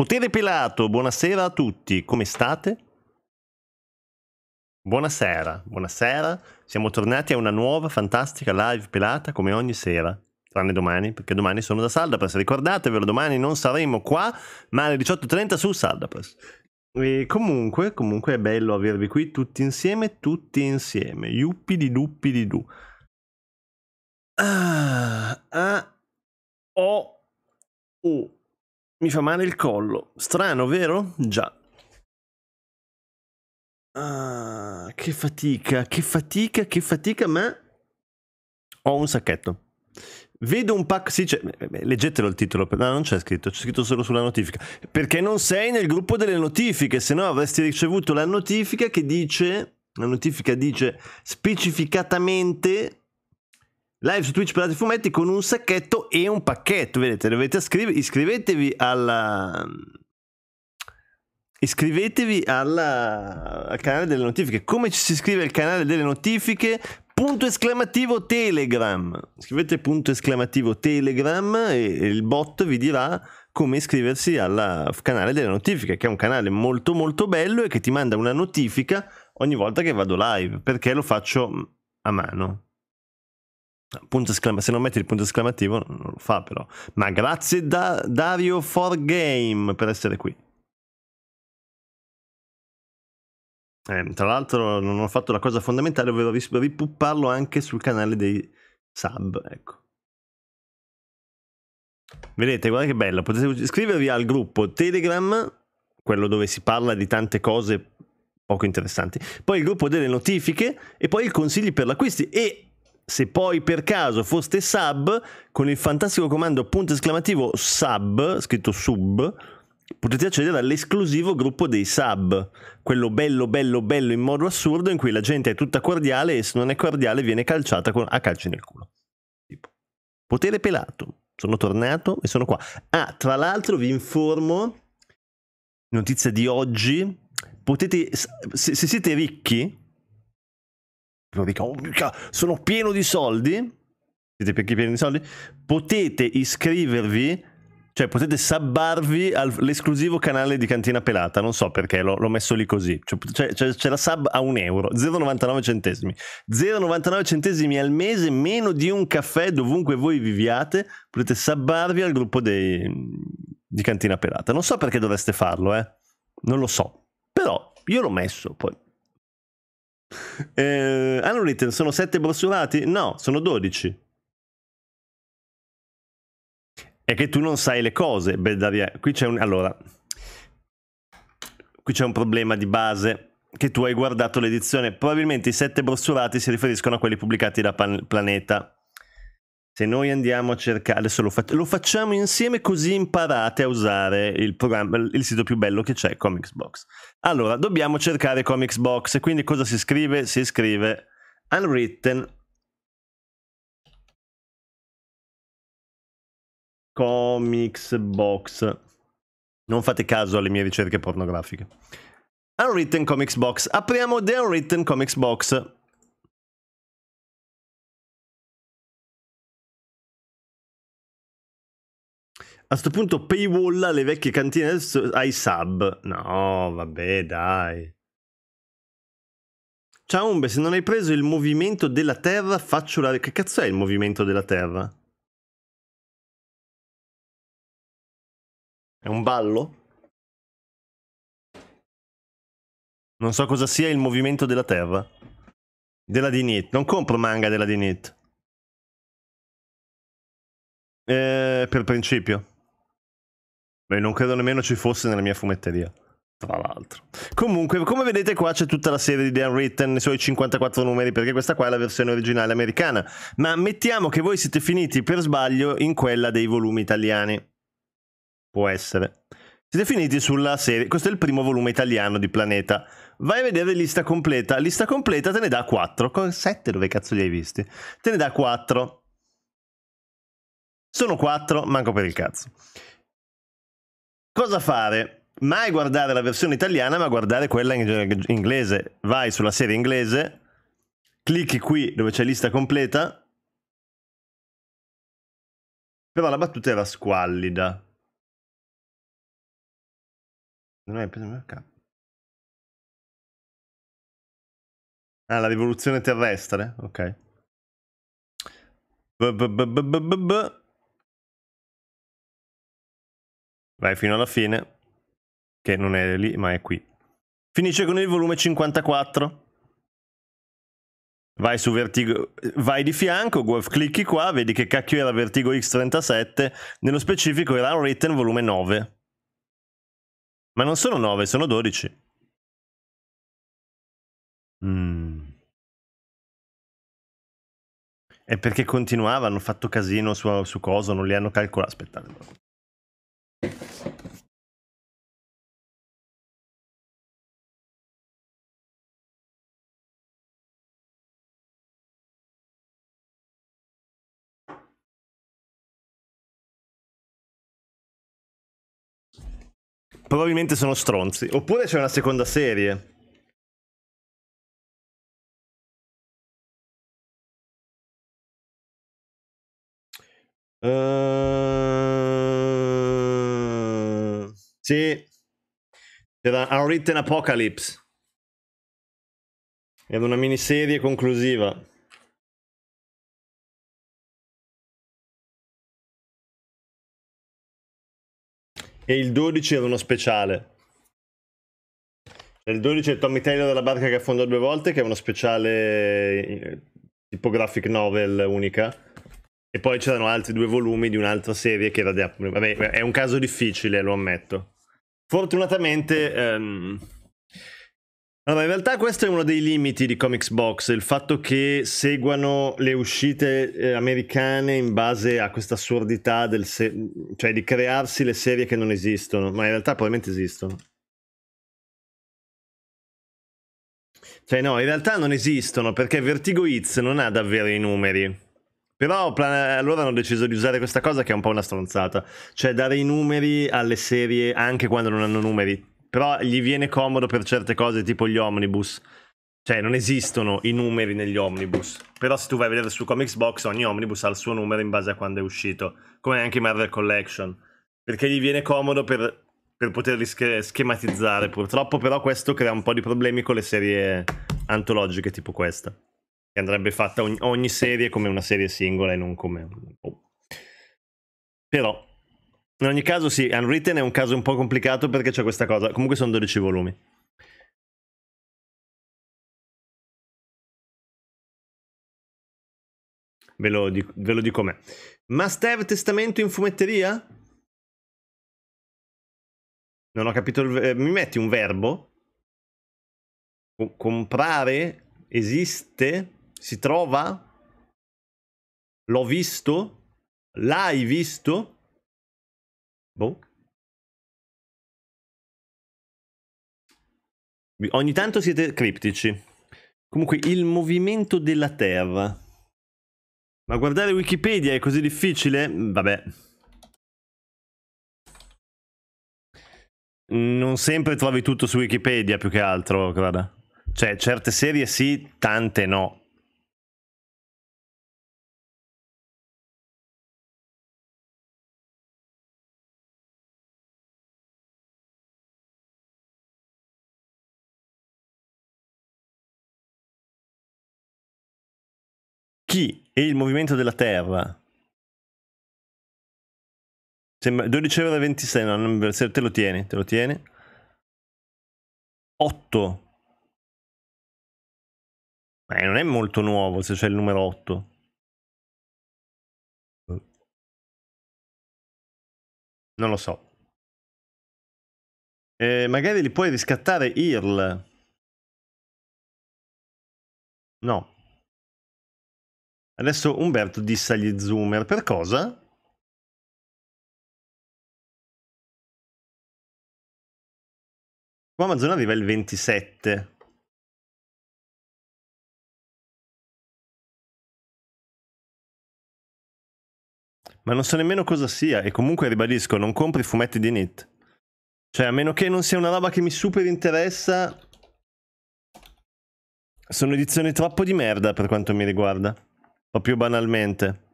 Potere Pelato, buonasera a tutti, come state? Buonasera, buonasera, siamo tornati a una nuova fantastica live pelata come ogni sera, tranne domani, perché domani sono da Saldapress, ricordatevelo, domani non saremo qua, ma alle 18.30 su Saldapress. E comunque, comunque è bello avervi qui tutti insieme, tutti insieme, yuppi di duppi di du. Ah, ah, oh, oh. Mi fa male il collo. Strano, vero? Già. Ah, che fatica, che fatica, che fatica, ma ho un sacchetto. Vedo un pacco. Sì, eh, leggetelo il titolo. No, non c'è scritto, c'è scritto solo sulla notifica. Perché non sei nel gruppo delle notifiche, se no avresti ricevuto la notifica che dice. La notifica dice specificatamente live su Twitch parlate fumetti con un sacchetto e un pacchetto. Vedete, dovete scrivere, iscrivetevi alla. Ehm, iscrivetevi alla... al canale delle notifiche. Come ci si iscrive al canale delle notifiche? Punto esclamativo Telegram. Scrivete punto esclamativo Telegram e il bot vi dirà come iscriversi al canale delle notifiche, che è un canale molto molto bello e che ti manda una notifica ogni volta che vado live, perché lo faccio mm, a mano. Punto esclam- se non metti il punto esclamativo non lo fa però. Ma grazie da Dario for Game per essere qui. Eh, tra l'altro non ho fatto la cosa fondamentale, ovvero ripupparlo anche sul canale dei sub, ecco. Vedete, guarda che bello, potete iscrivervi al gruppo Telegram, quello dove si parla di tante cose poco interessanti, poi il gruppo delle notifiche e poi i consigli per l'acquisto. e se poi per caso foste sub, con il fantastico comando punto esclamativo sub, scritto sub, potete accedere all'esclusivo gruppo dei sub, quello bello bello bello in modo assurdo in cui la gente è tutta cordiale e se non è cordiale viene calciata con... a calci nel culo. Tipo. Potere pelato, sono tornato e sono qua. Ah, tra l'altro vi informo, notizia di oggi, potete, se, se siete ricchi, lo dico, oh, sono pieno di soldi. Siete perché pieni di soldi? Potete iscrivervi, cioè potete sabbarvi all'esclusivo canale di Cantina Pelata. Non so perché l'ho, messo lì così. Cioè, cioè, c'è, c'è la sub a un euro, 0,99 centesimi. 0,99 centesimi al mese, meno di un caffè dovunque voi viviate. Potete sabbarvi al gruppo dei, di Cantina Pelata. Non so perché dovreste farlo, eh. Non lo so. Però io l'ho messo poi. Eh, hanno written, sono 7 brossurati? No, sono 12. È che tu non sai le cose, Beldaria. Qui c'è un... Allora, qui c'è un problema di base che tu hai guardato l'edizione. Probabilmente i 7 brossurati si riferiscono a quelli pubblicati da Pan- Planeta se noi andiamo a cercare, adesso lo, fac- lo, facciamo insieme così imparate a usare il, programma, il sito più bello che c'è, Comics Box. Allora, dobbiamo cercare Comics Box, quindi cosa si scrive? Si scrive Unwritten Comics Box. Non fate caso alle mie ricerche pornografiche. Unwritten Comics Box. Apriamo The Unwritten Comics Box. a sto punto paywall le vecchie cantine ai sub. No, vabbè, dai. Ciao Umbe, se non hai preso il movimento della Terra, faccio la... Che cazzo è il movimento della Terra? È un ballo? Non so cosa sia il movimento della Terra. Della Dinit. Non compro manga della Dinit. Eh, per principio. Beh, non credo nemmeno ci fosse nella mia fumetteria. Tra l'altro. Comunque, come vedete qua c'è tutta la serie di The Unwritten, i suoi 54 numeri, perché questa qua è la versione originale americana. Ma mettiamo che voi siete finiti per sbaglio in quella dei volumi italiani. Può essere. Siete finiti sulla serie. Questo è il primo volume italiano di Planeta. Vai a vedere lista completa. Lista completa te ne dà 4. Con 7 dove cazzo li hai visti? Te ne dà 4. Sono 4, manco per il cazzo. Cosa fare? Mai guardare la versione italiana, ma guardare quella in inglese. Vai sulla serie inglese, clicchi qui dove c'è lista completa. Però la battuta era squallida. Non è preso il capo. Ah, la rivoluzione terrestre, ok. B -b -b vai fino alla fine, che non è lì ma è qui. Finisce con il volume 54. Vai su Vertigo, vai di fianco, clicchi qua, vedi che cacchio era Vertigo X37, nello specifico era Written volume 9. Ma non sono 9, sono 12. Mm. È perché continuavano, hanno fatto casino su, su cosa, non li hanno calcolati. Aspettate. probabilmente sono stronzi. Oppure c'è una seconda serie. Uh... Sì. Era written Apocalypse. Era una miniserie conclusiva. e il 12 era uno speciale. Cioè, il 12 è Tommy Taylor della barca che affondò due volte, che è uno speciale eh, tipo graphic novel unica. E poi c'erano altri due volumi di un'altra serie che era di Vabbè, è un caso difficile, lo ammetto. Fortunatamente... Um allora, in realtà questo è uno dei limiti di Comics Box, il fatto che seguano le uscite eh, americane in base a questa assurdità del se- cioè di crearsi le serie che non esistono, ma in realtà probabilmente esistono. Cioè no, in realtà non esistono perché Vertigo Hits non ha davvero i numeri. Però allora hanno deciso di usare questa cosa che è un po' una stronzata, cioè dare i numeri alle serie anche quando non hanno numeri però gli viene comodo per certe cose tipo gli omnibus. Cioè, non esistono i numeri negli omnibus. Però se tu vai a vedere su Comics Box, ogni omnibus ha il suo numero in base a quando è uscito. Come anche i Marvel Collection. Perché gli viene comodo per, per poterli sch- schematizzare. Purtroppo però questo crea un po' di problemi con le serie antologiche tipo questa. Che andrebbe fatta ogni, ogni serie come una serie singola e non come... Oh. Però in ogni caso sì, Unwritten è un caso un po' complicato perché c'è questa cosa. Comunque sono 12 volumi. Ve lo, dico, ve lo dico me. Must have testamento in fumetteria? Non ho capito il... Eh, mi metti un verbo? comprare? Esiste? Si trova? L'ho visto? L'hai visto? Boh. Ogni tanto siete criptici. Comunque, il movimento della Terra. Ma guardare Wikipedia è così difficile? Mm, vabbè. Non sempre trovi tutto su Wikipedia, più che altro, guarda. Cioè, certe serie sì, tante no. chi e il movimento della Terra. Sembra 12 euro e 26, no, non, se te lo tieni, te lo tieni. 8. Ma non è molto nuovo se c'è il numero 8. Non lo so. Eh, magari li puoi riscattare IRL. No. Adesso Umberto disse agli zoomer per cosa? Qua Amazon arriva il 27. Ma non so nemmeno cosa sia e comunque ribadisco, non compri fumetti di Nit. Cioè, a meno che non sia una roba che mi super interessa, sono edizioni troppo di merda per quanto mi riguarda o più banalmente.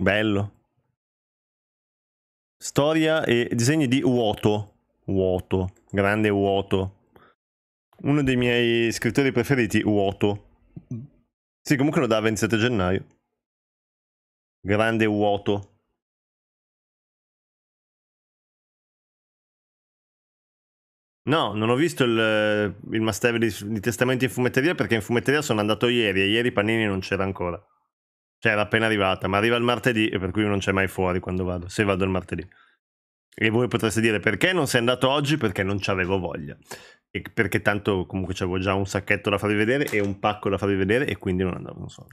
Bello. Storia e disegni di Vuoto. Uoto, grande Vuoto. Uno dei miei scrittori preferiti, Vuoto. Sì, comunque lo dà 27 gennaio. Grande Vuoto. No, non ho visto il, il must di, di, testamenti in fumetteria perché in fumetteria sono andato ieri e ieri Panini non c'era ancora. Cioè era appena arrivata, ma arriva il martedì e per cui non c'è mai fuori quando vado, se vado il martedì. E voi potreste dire perché non sei andato oggi? Perché non ci avevo voglia. E perché tanto comunque avevo già un sacchetto da farvi vedere e un pacco da farvi vedere e quindi non andavo, non so.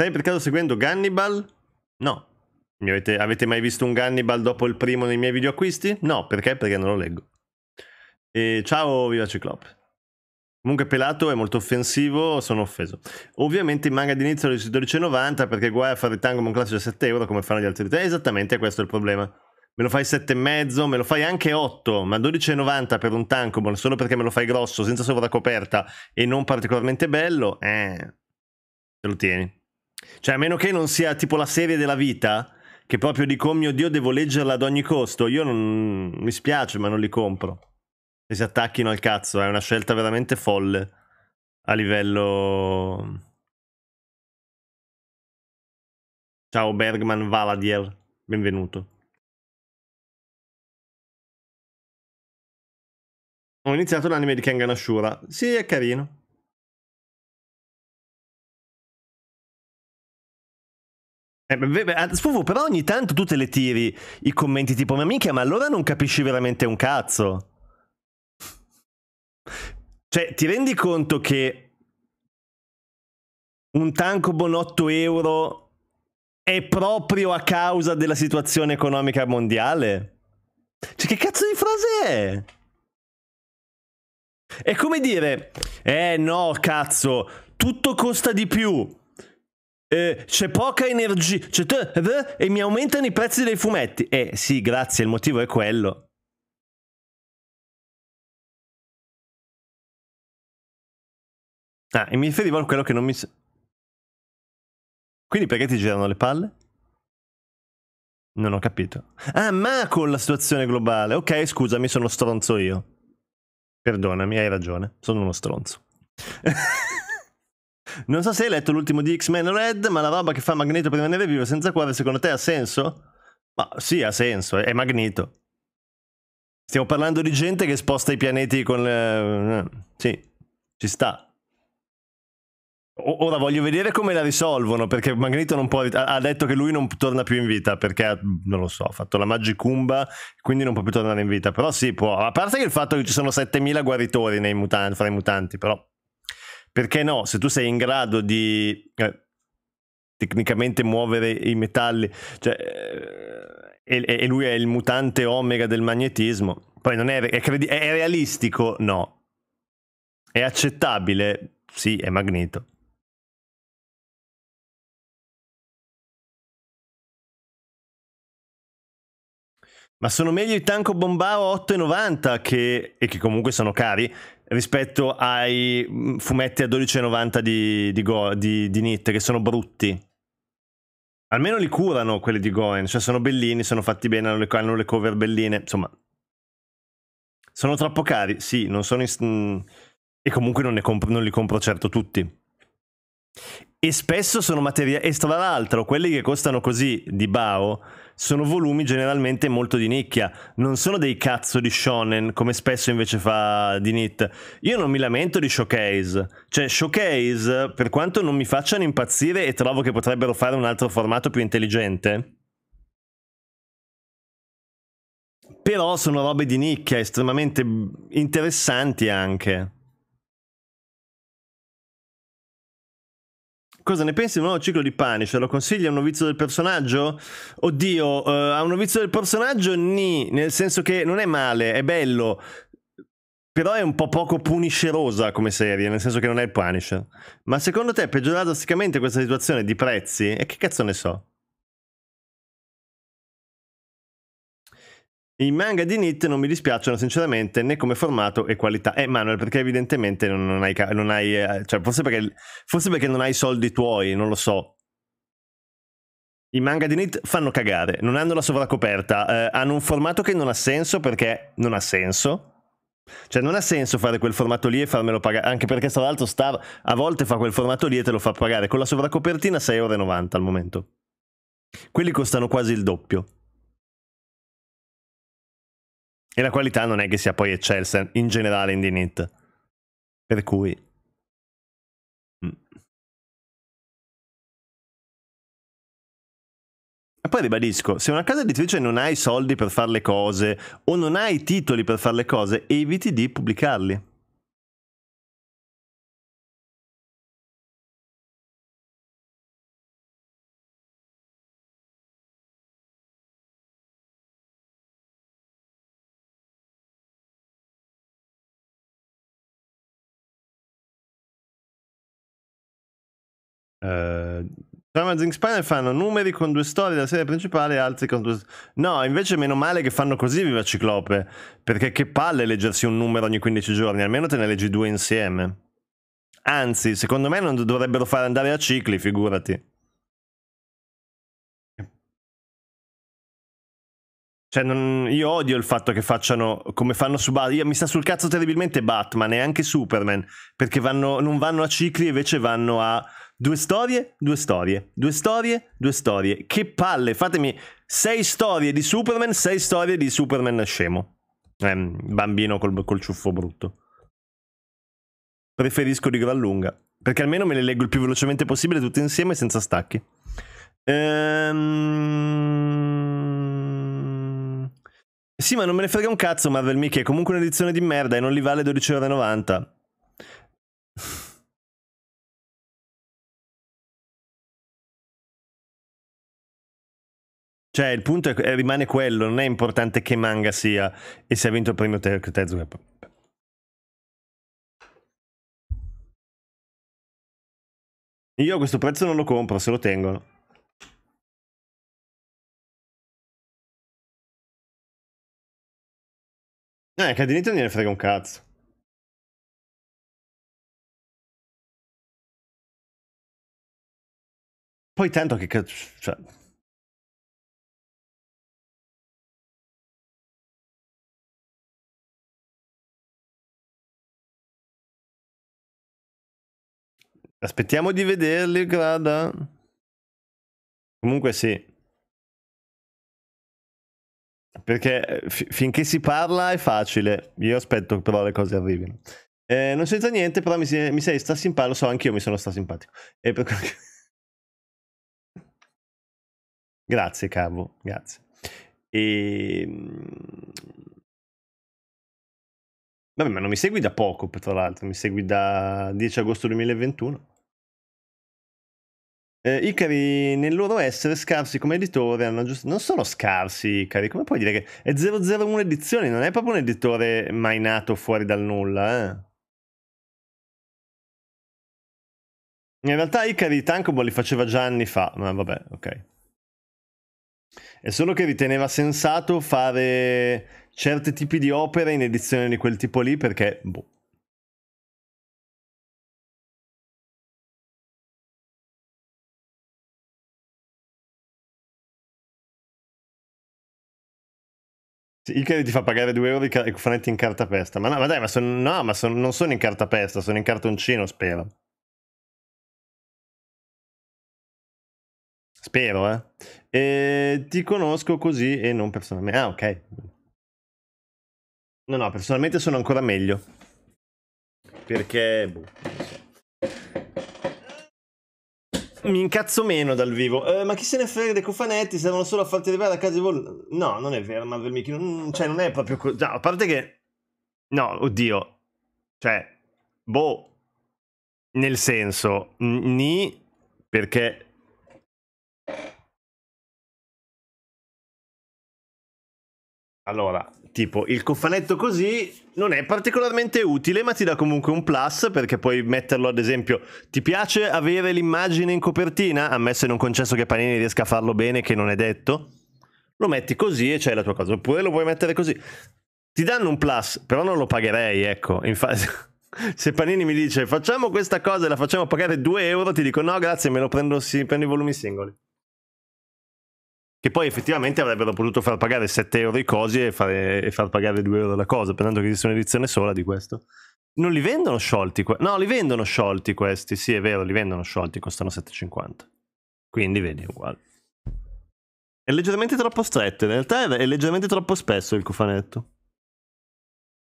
Stai per caso seguendo Gannibal? No. Avete, avete, mai visto un Gannibal dopo il primo nei miei video acquisti? No, perché? Perché non lo leggo. E ciao, viva Ciclope. Comunque pelato è molto offensivo, sono offeso. Ovviamente in manga d'inizio è 12,90 perché guai a fare il tango con un classico a 7 euro come fanno gli altri. Eh, esattamente questo è il problema. Me lo fai 7,5, me lo fai anche 8, ma 12,90 per un tankobon solo perché me lo fai grosso, senza sovracoperta e non particolarmente bello, eh, te lo tieni. Cioè, a meno che non sia tipo la serie della vita, che proprio dico, oh mio Dio, devo leggerla ad ogni costo, io non... mi spiace, ma non li compro. E si attacchino al cazzo, è una scelta veramente folle a livello... Ciao Bergman Valadier, benvenuto. Ho iniziato l'anime di Kengan Ashura. Sì, è carino. Eh, ah, Spufu, però ogni tanto tu te le tiri i commenti tipo ma minchia ma allora non capisci veramente un cazzo. Cioè ti rendi conto che un tanco bon 8 euro è proprio a causa della situazione economica mondiale? Cioè che cazzo di frase è? È come dire, eh no cazzo, tutto costa di più, eh, c'è poca energia c'è t- e mi aumentano i prezzi dei fumetti. Eh sì, grazie, il motivo è quello. Ah, e mi riferivo a quello che non mi... Quindi perché ti girano le palle? Non ho capito. Ah, ma con la situazione globale. Ok, scusami, sono stronzo io. Perdonami, hai ragione. Sono uno stronzo. Non so se hai letto l'ultimo di X-Men Red, ma la roba che fa Magneto per rimanere vivo senza cuore, secondo te ha senso? Ma sì, ha senso, è Magneto. Stiamo parlando di gente che sposta i pianeti con... Le... Eh, sì, ci sta. Ora voglio vedere come la risolvono, perché Magneto non può, ha detto che lui non torna più in vita, perché non lo so, ha fatto la magicumba, quindi non può più tornare in vita, però sì può, a parte che il fatto che ci sono 7000 guaritori nei mutanti, fra i mutanti, però perché no? Se tu sei in grado di eh, tecnicamente muovere i metalli, cioè, eh, e, e, lui è il mutante omega del magnetismo, poi non è, è, credi- è realistico? No. È accettabile? Sì, è Magneto. Ma sono meglio i Tanco Bombao 8,90 che, e che comunque sono cari rispetto ai mm, fumetti a 12,90 di, di, di, di Nit che sono brutti. Almeno li curano quelli di Goen, cioè sono bellini, sono fatti bene, hanno le, hanno le cover belline, insomma. Sono troppo cari, sì, non sono... In, mm, e comunque non, compro, non li compro certo tutti. E spesso sono materiali... E tra l'altro, quelli che costano così di Bao sono volumi generalmente molto di nicchia, non sono dei cazzo di shonen come spesso invece fa Dinit. Io non mi lamento di Showcase, cioè Showcase per quanto non mi facciano impazzire e trovo che potrebbero fare un altro formato più intelligente. Però sono robe di nicchia, estremamente interessanti anche. Cosa ne pensi del nuovo ciclo di Punisher? Lo consigli a un novizio del personaggio? Oddio, eh, a un novizio del personaggio ni, nel senso che non è male, è bello, però è un po' poco puniscerosa come serie, nel senso che non è il Punisher. Ma secondo te è peggiorata drasticamente questa situazione di prezzi? E che cazzo ne so? I manga di Nit non mi dispiacciono sinceramente né come formato e qualità. Eh Manuel, perché evidentemente non, non hai... Non hai eh, cioè, forse, perché, forse perché non hai soldi tuoi, non lo so. I manga di Nit fanno cagare, non hanno la sovracoperta, eh, hanno un formato che non ha senso perché non ha senso. Cioè non ha senso fare quel formato lì e farmelo pagare, anche perché tra l'altro Star a volte fa quel formato lì e te lo fa pagare con la sovracopertina 6,90€ al momento. Quelli costano quasi il doppio. E la qualità non è che sia poi eccelsa in generale in Dinit. Per cui... Mm. E poi ribadisco, se una casa editrice non ha i soldi per fare le cose o non ha i titoli per fare le cose, eviti di pubblicarli. Uh, ehm, Amazing Spider fanno numeri con due storie della serie principale e altri con due... No, invece meno male che fanno così Viva Ciclope, perché che palle leggersi un numero ogni 15 giorni, almeno te ne leggi due insieme. Anzi, secondo me non dovrebbero fare andare a cicli, figurati. Cioè, non, io odio il fatto che facciano come fanno su Batman. Mi sta sul cazzo terribilmente Batman e anche Superman, perché vanno, non vanno a cicli, invece vanno a Due storie, due storie, due storie, due storie. Che palle, fatemi sei storie di Superman, sei storie di Superman scemo. Eh, bambino col, col ciuffo brutto. Preferisco di gran lunga. Perché almeno me le leggo il più velocemente possibile tutte insieme senza stacchi. Ehm... Sì, ma non me ne frega un cazzo Marvel Mickey, è comunque un'edizione di merda e non li vale 12,90€. Cioè, il punto è, eh, rimane quello, non è importante che manga sia e se ha vinto il premio Tezuka. Io a questo prezzo non lo compro, se lo tengono. Eh, Cadinito non gliene frega un cazzo. Poi tanto che cazzo... Cioè... Aspettiamo di vederli, Grada. Comunque sì. Perché eh, finché si parla è facile. Io aspetto però le cose arrivino. Eh, non senza niente, però mi, si- mi sei sta simpatico. Lo so, anch'io mi sono sta simpatico. E per qualche... grazie, Carlo. Grazie. E... Ehm, Vabbè, ma non mi segui da poco, tra l'altro, mi segui da 10 agosto 2021. Eh, Icari, nel loro essere scarsi come editore, hanno giusto... non sono scarsi, Icari, come puoi dire che è 001 edizioni, non è proprio un editore mai nato fuori dal nulla, eh? In realtà Icari Tankobo li faceva già anni fa, ma vabbè, ok. È solo che riteneva sensato fare certi tipi di opere in edizione di quel tipo lì perché, boh, Il Icari ti fa pagare 2 euro i cofanetti in cartapesta. Ma no, ma dai, ma sono, no, ma sono, non sono in cartapesta, sono in cartoncino, spero. Spero, eh. E ti conosco così e non personalmente. Ah, ok. No, no, personalmente sono ancora meglio. Perché... Boh, mi incazzo meno dal vivo. Eh, ma chi se ne frega dei cofanetti? Servono solo a farti arrivare a casa di volo. No, non è vero, Marvel Mickey. Non, cioè, non è proprio così. Già, a parte che. No, oddio. Cioè, boh. Nel senso, ni. Perché. Allora, tipo il cofanetto così non è particolarmente utile ma ti dà comunque un plus perché puoi metterlo ad esempio ti piace avere l'immagine in copertina ammesso e non concesso che Panini riesca a farlo bene che non è detto lo metti così e c'è la tua cosa oppure lo puoi mettere così ti danno un plus però non lo pagherei ecco infatti se Panini mi dice facciamo questa cosa e la facciamo pagare 2 euro ti dico no grazie me lo prendo, sì, prendo i volumi singoli che poi effettivamente avrebbero potuto far pagare 7 euro i cosi e, fare, e far pagare 2 euro la cosa, pensando che esiste un'edizione sola di questo. Non li vendono sciolti? Que- no, li vendono sciolti questi, sì è vero, li vendono sciolti, costano 7,50. Quindi vedi, è uguale. È leggermente troppo stretto, in realtà è leggermente troppo spesso il cofanetto.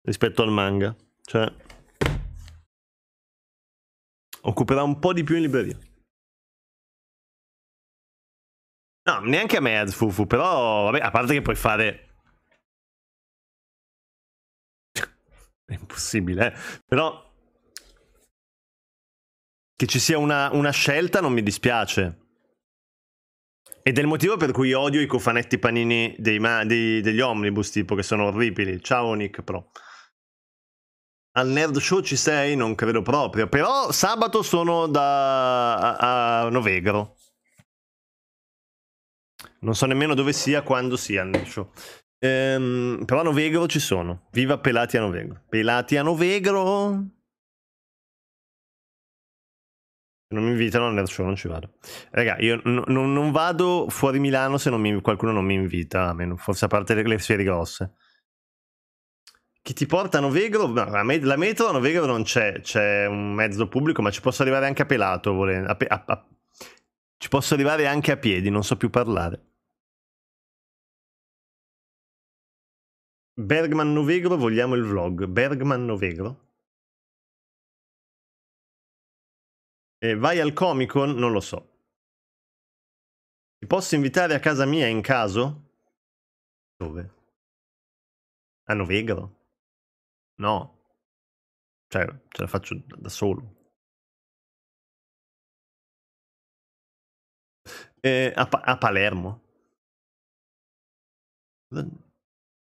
Rispetto al manga. Cioè... Occuperà un po' di più in libreria. No, neanche a me ad Fufu, però vabbè, a parte che puoi fare... È impossibile, eh? però... Che ci sia una, una scelta non mi dispiace. Ed è il motivo per cui odio i cofanetti panini dei, dei, degli omnibus, tipo, che sono orribili. Ciao Nick Pro. Al Nerd Show ci sei? Non credo proprio. Però sabato sono da... a, a Novegro. Non so nemmeno dove sia, quando sia il show. Ehm, però a Novegro ci sono. Viva Pelati a Novegro. Pelati a Novegro. non mi invitano al show non ci vado raga io n- n- non vado fuori Milano se non mi, qualcuno non mi invita a meno, forse a parte le, le serie grosse chi ti porta a Novegro la, metro a Novegro non c'è c'è un mezzo pubblico ma ci posso arrivare anche a pelato volendo a a- a- ci posso arrivare anche a piedi non so più parlare Bergman Novegro, vogliamo il vlog. Bergman Novegro. E vai al Comic Con? Non lo so. Ti posso invitare a casa mia in caso? Dove? A Novegro? No. Cioè, ce la faccio da solo. Eh, a, pa- a Palermo.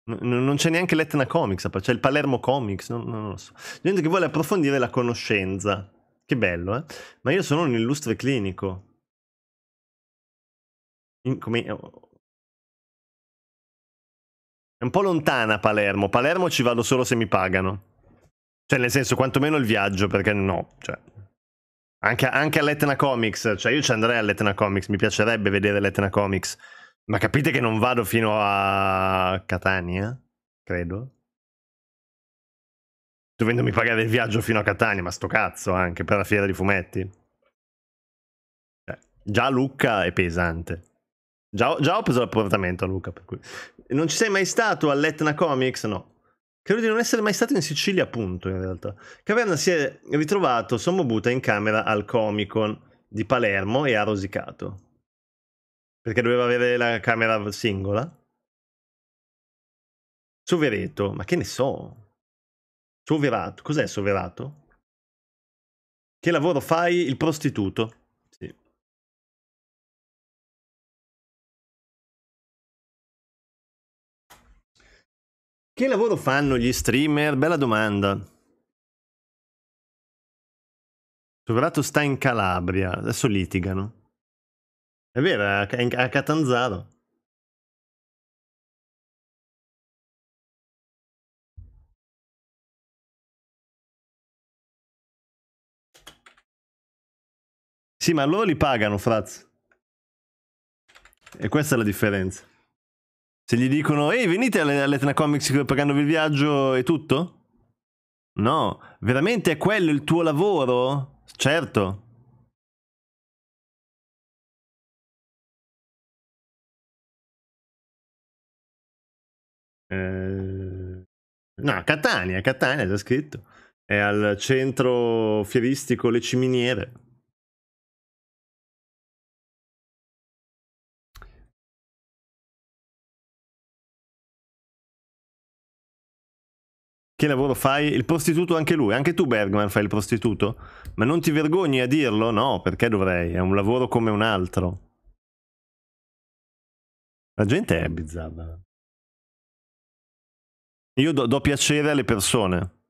Non c'è neanche l'Etna Comics, c'è il Palermo Comics, non, non, lo so. Gente che vuole approfondire la conoscenza. Che bello, eh? Ma io sono un illustre clinico. In, come, eh, oh. È un po' lontana Palermo. Palermo ci vado solo se mi pagano. Cioè, nel senso, quantomeno il viaggio, perché no. Cioè. Anche, anche all'Etna Comics, cioè io ci andrei all'Etna Comics, mi piacerebbe vedere l'Etna Comics. Ma capite che non vado fino a Catania, credo. Dovendomi pagare il viaggio fino a Catania, ma sto cazzo anche per la fiera di fumetti. Cioè, già Lucca è pesante. Già, già ho preso l'appartamento a Lucca, per cui... Non ci sei mai stato all'Etna Comics? No. Credo di non essere mai stato in Sicilia, appunto, in realtà. Caverna si è ritrovato sommo butta in camera al Comic Con di Palermo e ha rosicato perché doveva avere la camera singola. Soverato, ma che ne so? Soverato, cos'è soverato? Che lavoro fai il prostituto? Sì. Che lavoro fanno gli streamer? Bella domanda. Soverato sta in Calabria, adesso litigano. È vero, a, a Catanzaro. Sì, ma loro li pagano, Fraz. E questa è la differenza. Se gli dicono, ehi, venite all'Etna Comics pagandovi il viaggio e tutto? No, veramente è quello il tuo lavoro? Certo. Eh, no, Catania, Catania, già scritto. È al centro fieristico Le Ciminiere. Che lavoro fai? Il prostituto anche lui, anche tu Bergman fai il prostituto? Ma non ti vergogni a dirlo? No, perché dovrei? È un lavoro come un altro. La gente è bizzarra. Io do, do piacere alle persone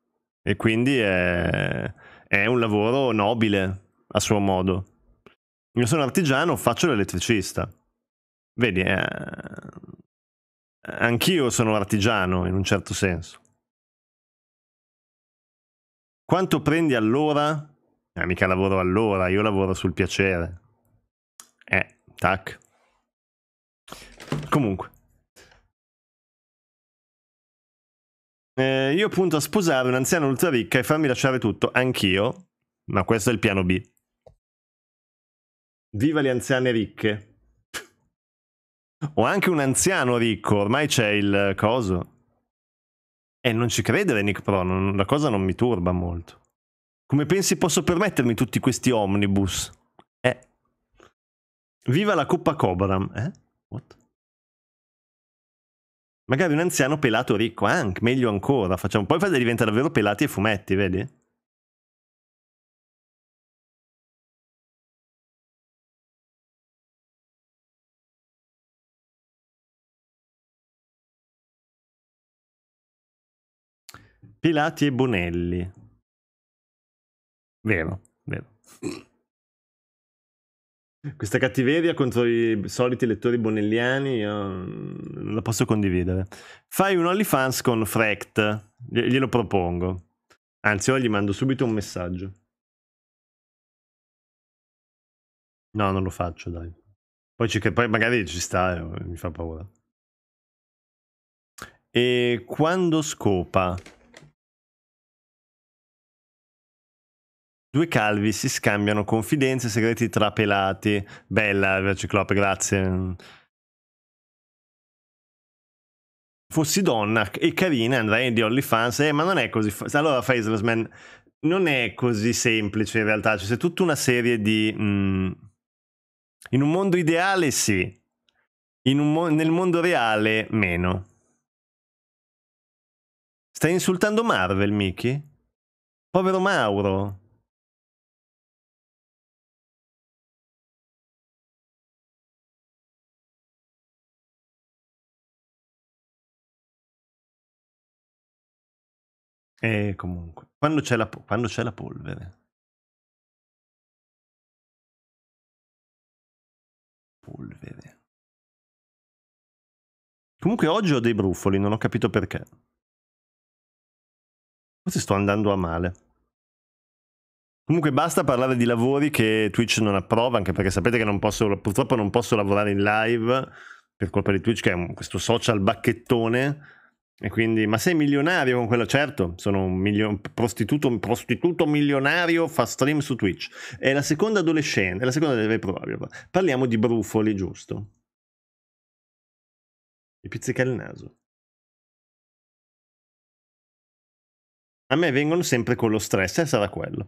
e quindi è, è un lavoro nobile a suo modo. Io sono artigiano, faccio l'elettricista. Vedi, eh, anch'io sono artigiano in un certo senso. Quanto prendi all'ora? Eh, mica lavoro all'ora, io lavoro sul piacere. Eh, tac. Comunque. Eh, io punto a sposare un anziano ultra ricca e farmi lasciare tutto, anch'io, ma questo è il piano B. Viva le anziane ricche. o anche un anziano ricco, ormai c'è il coso. E non ci credere, Nick Pro, non, la cosa non mi turba molto. Come pensi posso permettermi tutti questi omnibus? Eh. Viva la Coppa Cobram, eh? What? Magari un anziano pelato ricco, anche, meglio ancora. Facciamo. Poi diventa davvero pelati e fumetti, vedi? Pilati e Bonelli. Vero, vero. Questa cattiveria contro i soliti lettori bonelliani io mm, lo posso condividere. Fai un OnlyFans con Frecht, glielo propongo. Anzi, io gli mando subito un messaggio. No, non lo faccio, dai. Poi, ci, poi magari ci sta, eh, mi fa paura. E quando scopa? Due calvi si scambiano confidenze e segreti trapelati. Bella, Ciclope, grazie. fossi donna e carina andrei di OnlyFans, eh, ma non è così. Fa- allora, Faceless Man, non è così semplice in realtà, cioè, c'è tutta una serie di... Mm, in un mondo ideale sì, mo- nel mondo reale meno. Stai insultando Marvel, Mickey? Povero Mauro. E eh, comunque, quando c'è la, quando c'è la polvere. Polvere. Comunque oggi ho dei brufoli, non ho capito perché. Forse sto andando a male. Comunque basta parlare di lavori che Twitch non approva, anche perché sapete che non posso, purtroppo non posso lavorare in live per colpa di Twitch, che è questo social bacchettone e quindi, ma sei milionario con quella? Certo, sono un milio- prostituto, prostituto, milionario, fa stream su Twitch. È la seconda adolescente, è la seconda delle proprie. Parliamo di brufoli, giusto? Di pizzicare il naso. A me vengono sempre con lo stress, e eh, sarà quello.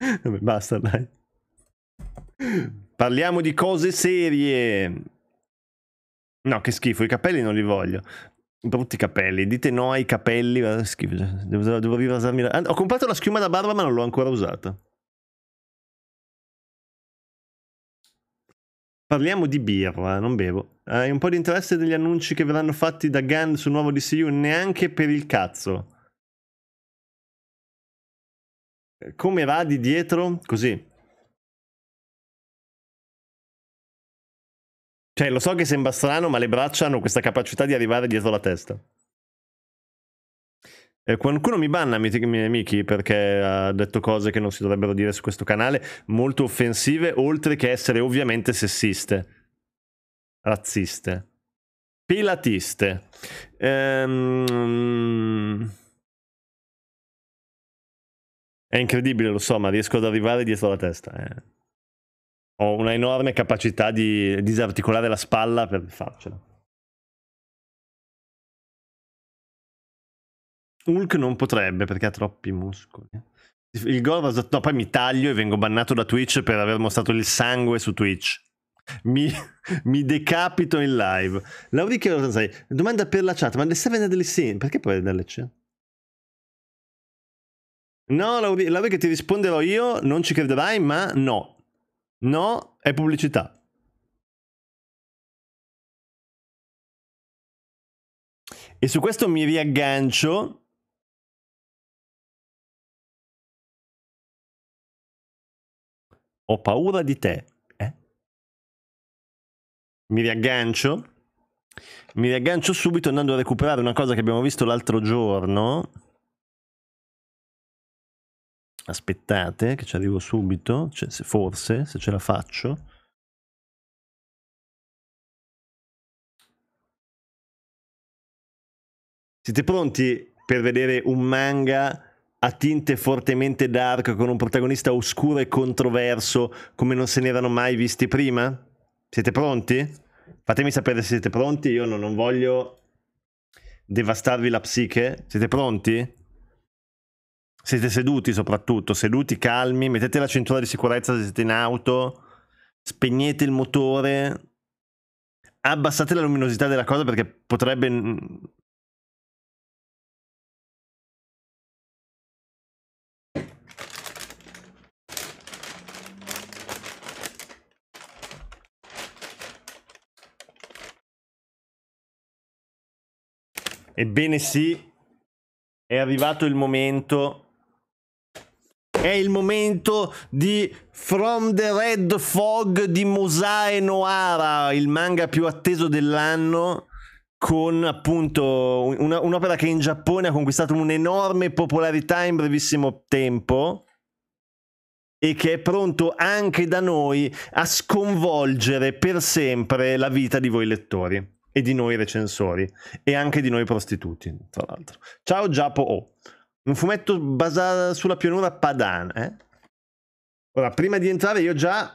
basta, dai. Parliamo di cose serie. No, che schifo, i capelli non li voglio. Brutti capelli, dite no ai capelli, schifo. Cioè, devo, devo rirasarmi la... Ho comprato la schiuma da barba ma non l'ho ancora usata. Parliamo di birra, non bevo. Hai un po' di interesse degli annunci che verranno fatti da Gunn sul nuovo DCU? Neanche per il cazzo. Come va di dietro? Così. Cioè, lo so che sembra strano, ma le braccia hanno questa capacità di arrivare dietro la testa. Eh, qualcuno mi banna, miei amici, perché ha detto cose che non si dovrebbero dire su questo canale, molto offensive, oltre che essere ovviamente sessiste, razziste, pilatiste. Ehm... È incredibile, lo so, ma riesco ad arrivare dietro la testa. Eh ho una enorme capacità di disarticolare la spalla per farcela. Hulk non potrebbe perché ha troppi muscoli. Il gol va no, poi mi taglio e vengo bannato da Twitch per aver mostrato il sangue su Twitch. Mi, mi decapito in live. Lauricchio domanda per la chat, ma le stai delle DLC? Perché poi DLC? No, Lauricchio, ti risponderò io, non ci crederai, ma no. No, è pubblicità. E su questo mi riaggancio. Ho paura di te. Eh? Mi riaggancio. Mi riaggancio subito andando a recuperare una cosa che abbiamo visto l'altro giorno aspettate che ci arrivo subito, cioè, se, forse, se ce la faccio. Siete pronti per vedere un manga a tinte fortemente dark con un protagonista oscuro e controverso come non se ne erano mai visti prima? Siete pronti? Fatemi sapere se siete pronti, io non, non voglio devastarvi la psiche. Siete pronti? siete seduti soprattutto, seduti calmi, mettete la cintura di sicurezza se siete in auto, spegnete il motore, abbassate la luminosità della cosa perché potrebbe... Ebbene sì, è arrivato il momento è il momento di From the Red Fog di Mosae Noara, il manga più atteso dell'anno con appunto una, un'opera che in Giappone ha conquistato un'enorme popolarità in brevissimo tempo e che è pronto anche da noi a sconvolgere per sempre la vita di voi lettori e di noi recensori e anche di noi prostituti, tra l'altro. Ciao Giappo Oh. Un fumetto basato sulla pianura padana. Eh? Ora, prima di entrare io già...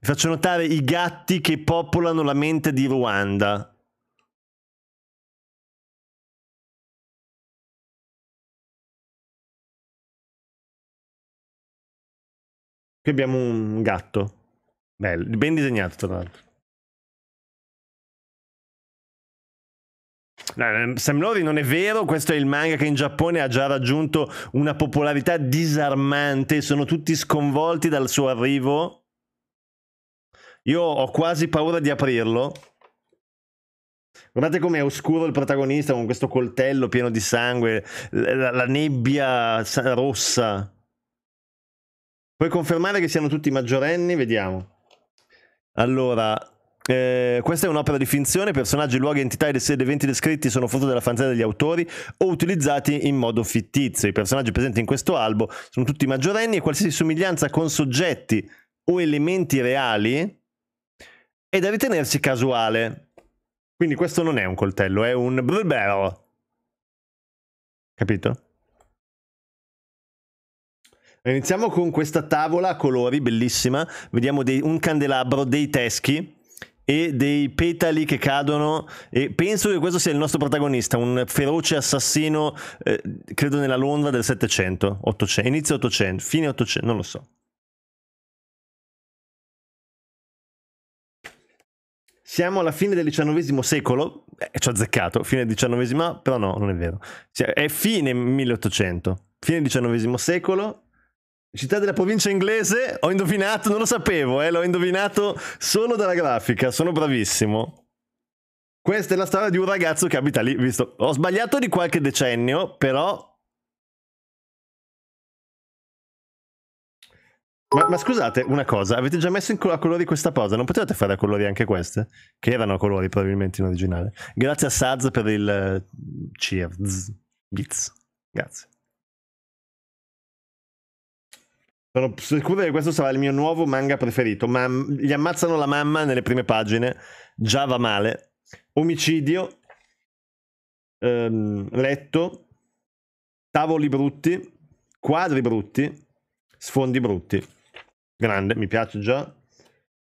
Vi faccio notare i gatti che popolano la mente di Ruanda. Qui abbiamo un gatto. Bello, ben disegnato tra l'altro. Sam ehm, Lori non è vero, questo è il manga che in Giappone ha già raggiunto una popolarità disarmante, sono tutti sconvolti dal suo arrivo. Io ho quasi paura di aprirlo. Guardate come è oscuro il protagonista con questo coltello pieno di sangue, la, la nebbia rossa. Puoi confermare che siano tutti maggiorenni? Vediamo. Allora, eh, questa è un'opera di finzione, personaggi, luoghi, entità e ed eventi descritti sono frutto della fantasia degli autori o utilizzati in modo fittizio. I personaggi presenti in questo albo sono tutti maggiorenni e qualsiasi somiglianza con soggetti o elementi reali è da ritenersi casuale. Quindi questo non è un coltello, è un barbero. Capito? Iniziamo con questa tavola a colori bellissima. Vediamo dei, un candelabro, dei teschi e dei petali che cadono e penso che questo sia il nostro protagonista, un feroce assassino, eh, credo nella Londra del 700, 800, inizio 800, fine 800, non lo so. Siamo alla fine del XIX secolo, eh, ci ho azzeccato, fine XIX, però no, non è vero. Cioè, è fine 1800, fine XIX secolo, Città della provincia inglese, ho indovinato, non lo sapevo, eh, l'ho indovinato solo dalla grafica, sono bravissimo. Questa è la storia di un ragazzo che abita lì, visto. Ho sbagliato di qualche decennio, però... Ma, ma scusate, una cosa, avete già messo col a colori questa posa? Non potevate fare a colori anche queste? Che erano a colori probabilmente in originale. Grazie a Saz per il... Eh, Cheers. Beats. Grazie. Sono sicuro che questo sarà il mio nuovo manga preferito, ma gli ammazzano la mamma nelle prime pagine, già va male. Omicidio, ehm, letto, tavoli brutti, quadri brutti, sfondi brutti. Grande, mi piace già.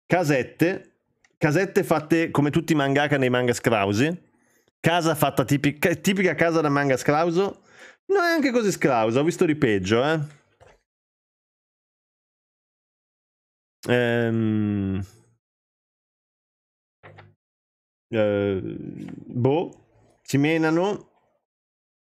Casette, casette fatte come tutti i mangaka nei manga scrausi. Casa fatta tipica, tipica casa da manga scrauso. Non è anche così scrauso, ho visto di peggio, eh. Ehm... Eh, boh, ci menano.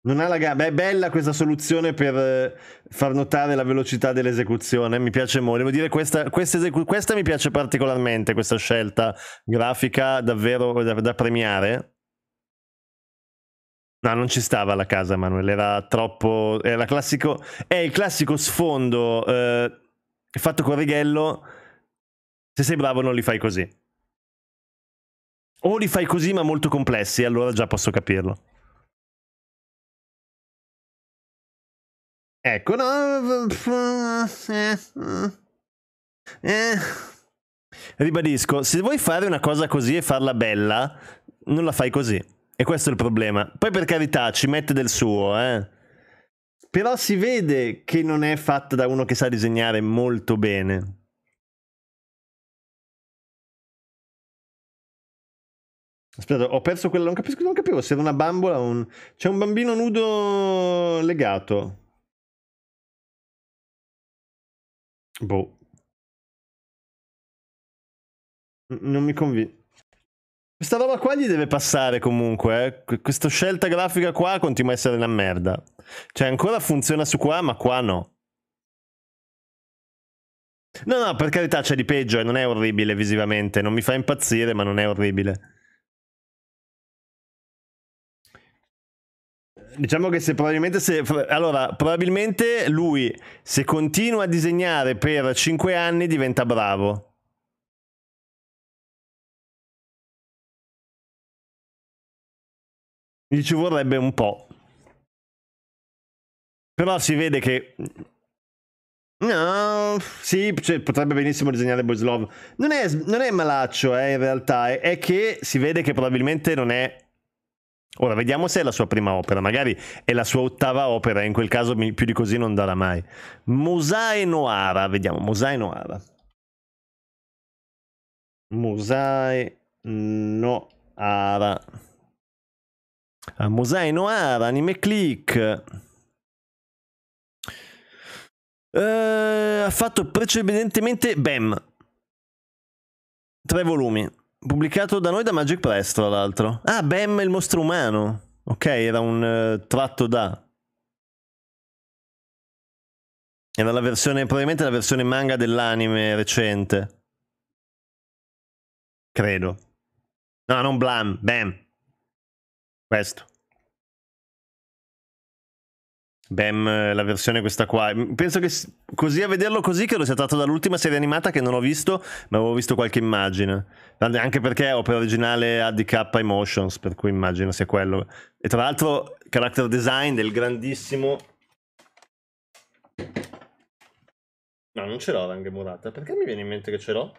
Non ha la gamba. Beh, è bella questa soluzione per eh, far notare la velocità dell'esecuzione. Mi piace molto. Devo dire, questa, questa, esecu- questa mi piace particolarmente, questa scelta grafica davvero da, da premiare. No, non ci stava la casa, Manuel. Era troppo. Era classico. È il classico sfondo eh, fatto con righello se sei bravo non li fai così. O li fai così ma molto complessi, allora già posso capirlo. Ecco, no... Eh, eh. Ribadisco, se vuoi fare una cosa così e farla bella, non la fai così. E questo è il problema. Poi per carità ci mette del suo, eh. Però si vede che non è fatta da uno che sa disegnare molto bene. Aspetta, ho perso quella, non capisco, non capivo se era una bambola o un... C'è un bambino nudo legato. Boh. Non mi convince. Questa roba qua gli deve passare comunque, eh. questa scelta grafica qua continua a essere una merda. Cioè ancora funziona su qua, ma qua no. No, no, per carità c'è di peggio e eh, non è orribile visivamente, non mi fa impazzire, ma non è orribile. Diciamo che se probabilmente se, allora, probabilmente lui se continua a disegnare per 5 anni diventa bravo. Gli ci vorrebbe un po'. Però si vede che No, sì, cioè, potrebbe benissimo disegnare Boys Love. Non è, non è malaccio, eh, in realtà. È, è, che si vede che probabilmente non è Ora vediamo se è la sua prima opera, magari è la sua ottava opera, in quel caso più di così non darà mai. Musae Noara, vediamo, Musae Noara. Musae Noara. Ah, Musae Noara, anime click. Eh, ha fatto precedentemente BAM. Tre volumi. Pubblicato da noi da Magic Press, tra l'altro. Ah, Bam il mostro umano. Ok, era un uh, tratto da. Era la versione, probabilmente la versione manga dell'anime recente. Credo. No, non Blam, Bam. Questo. Bam, eh, la versione questa qua. Mm, penso che così a vederlo così credo sia tratto dall'ultima serie animata che non ho visto, ma avevo visto qualche immagine. Anche perché è opera originale ADK Emotions, per cui immagino sia quello. E tra l'altro, character design del grandissimo. No, non ce l'ho Ranghe Murata. Perché mi viene in mente che ce l'ho?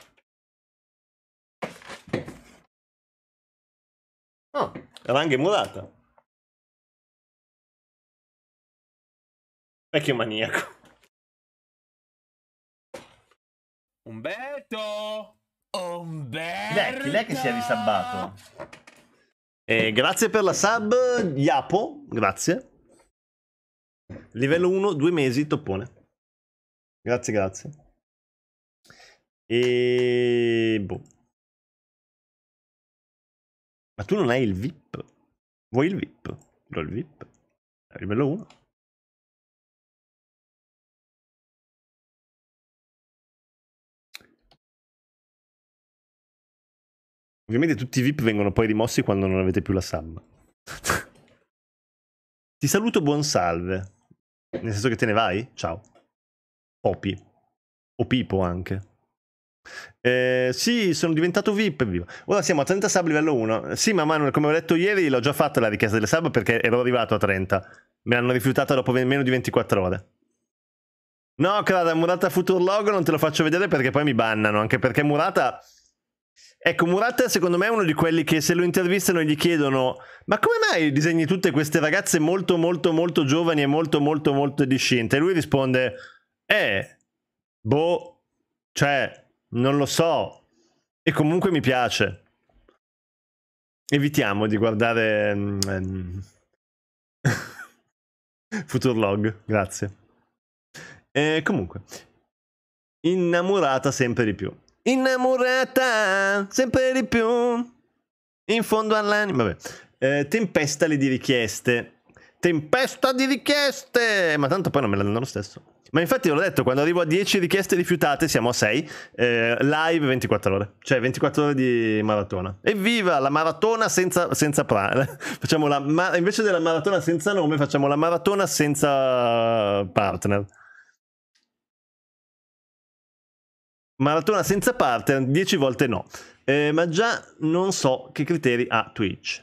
Ah, oh, Ranghe Murata. Vecchio maniaco. Umberto! Umberto! Lec, lei che si è risabbato. Eh, grazie per la sub, Iapo, grazie. Livello 1, due mesi, toppone. Grazie, grazie. E... Boh. Ma tu non hai il VIP? Vuoi il VIP? Però il VIP? Livello 1. Ovviamente tutti i VIP vengono poi rimossi quando non avete più la sub. Ti saluto, buon salve. Nel senso che te ne vai? Ciao. Opi. O Pipo anche. Eh, sì, sono diventato VIP. Viva. Ora siamo a 30 sub livello 1. Sì, ma Manuel, come ho detto ieri, l'ho già fatta la richiesta delle sub perché ero arrivato a 30. Me l'hanno rifiutata dopo meno di 24 ore. No, Clara, Murata Futurlogo non te lo faccio vedere perché poi mi bannano. Anche perché Murata Ecco, Murata secondo me è uno di quelli che se lo intervistano gli chiedono ma come mai disegni tutte queste ragazze molto molto molto giovani e molto molto molto discinte? E lui risponde eh, boh, cioè, non lo so. E comunque mi piace. Evitiamo di guardare... Mm, mm. Um, Futurlog, grazie. E comunque, innamorata sempre di più. Innamorata sempre di più. In fondo all'anima. Vabbè. Eh, tempestale di richieste. Tempesta di richieste! Ma tanto poi non me la danno lo stesso. Ma infatti l'ho detto, quando arrivo a 10 richieste rifiutate, siamo a 6, eh, live 24 ore, cioè 24 ore di maratona. Evviva la maratona senza, senza pra- facciamo la ma- invece della maratona senza nome, facciamo la maratona senza partner. Maratona senza partner, 10 volte no. Eh, ma già non so che criteri ha Twitch.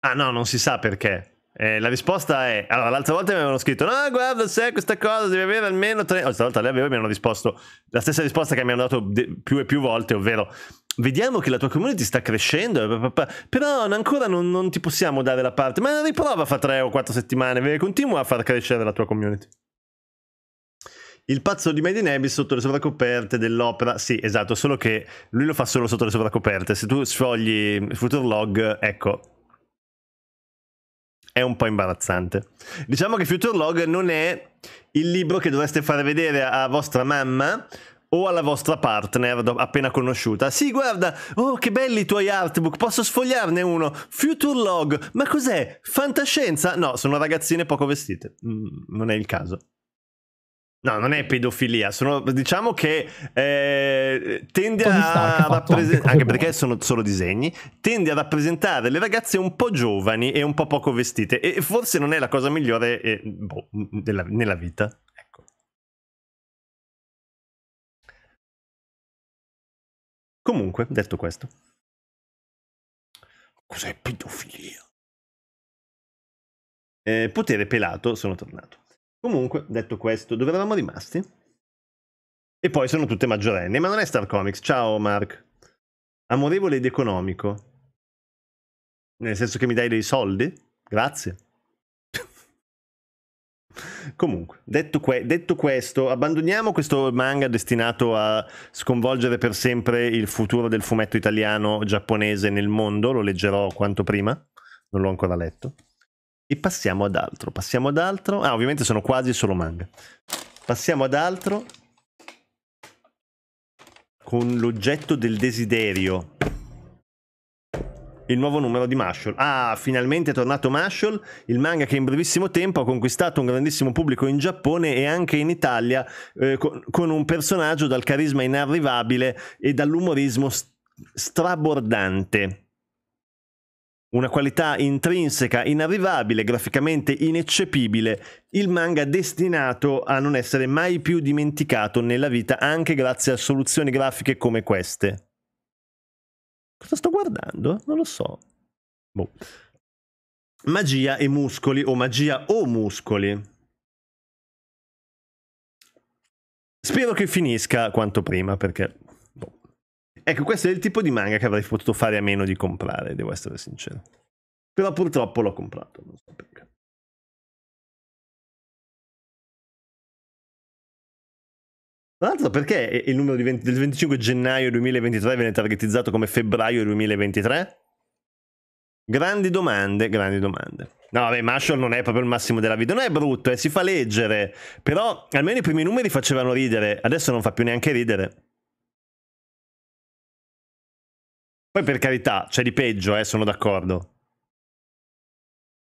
Ah no, non si sa perché. Eh, la risposta è... Allora, l'altra volta mi avevano scritto, no, guarda, se questa cosa devi avere almeno tre... Oh, stavolta le avevo e mi hanno risposto la stessa risposta che mi hanno dato più e più volte, ovvero vediamo che la tua community sta crescendo, eh, però ancora non, non, ti possiamo dare la parte, ma riprova fra tre o quattro settimane, continua a far crescere la tua community. Il pazzo di Made in Abyss sotto le sovracoperte dell'opera, sì esatto, solo che lui lo fa solo sotto le sovracoperte, se tu sfogli Future Log, ecco, è un po' imbarazzante. Diciamo che Future Log non è il libro che dovreste fare vedere a vostra mamma o alla vostra partner appena conosciuta. Sì, guarda, oh che belli i tuoi artbook, posso sfogliarne uno. Future Log, ma cos'è? Fantascienza? No, sono ragazzine poco vestite. Mm, non è il caso. No, non è pedofilia, sono, diciamo che eh, tende a rappresentare, anche perché buone. sono solo disegni, tende a rappresentare le ragazze un po' giovani e un po' poco vestite e forse non è la cosa migliore eh, boh, della, nella vita. Comunque, detto questo, cos'è pedofilia? Eh, potere pelato, sono tornato. Comunque, detto questo, dove eravamo rimasti? E poi sono tutte maggiorenne, ma non è Star Comics. Ciao Mark. Amorevole ed economico. Nel senso che mi dai dei soldi? Grazie. Comunque, detto, que- detto, questo, abbandoniamo questo manga destinato a sconvolgere per sempre il futuro del fumetto italiano giapponese nel mondo, lo leggerò quanto prima, non l'ho ancora letto, e passiamo ad altro, passiamo ad altro, ah ovviamente sono quasi solo manga, passiamo ad altro con l'oggetto del desiderio il nuovo numero di Marshall. Ah, finalmente è tornato Marshall, il manga che in brevissimo tempo ha conquistato un grandissimo pubblico in Giappone e anche in Italia, eh, con, con, un personaggio dal carisma inarrivabile e dall'umorismo st- strabordante. Una qualità intrinseca, inarrivabile, graficamente ineccepibile, il manga destinato a non essere mai più dimenticato nella vita anche grazie a soluzioni grafiche come queste. Cosa sto guardando? Non lo so. Boh. Magia e muscoli o magia o muscoli. Spero che finisca quanto prima perché... Boh. Ecco, questo è il tipo di manga che avrei potuto fare a meno di comprare, devo essere sincero. Però purtroppo l'ho comprato, non so perché. Tra l'altro perché il numero 20, del 25 gennaio 2023 viene targetizzato come febbraio 2023? Grandi domande, grandi domande. No, vabbè, Marshall non è proprio il massimo della vita. Non è brutto, eh, si fa leggere. Però almeno i primi numeri facevano ridere. Adesso non fa più neanche ridere. Poi per carità, c'è di peggio, eh, sono d'accordo.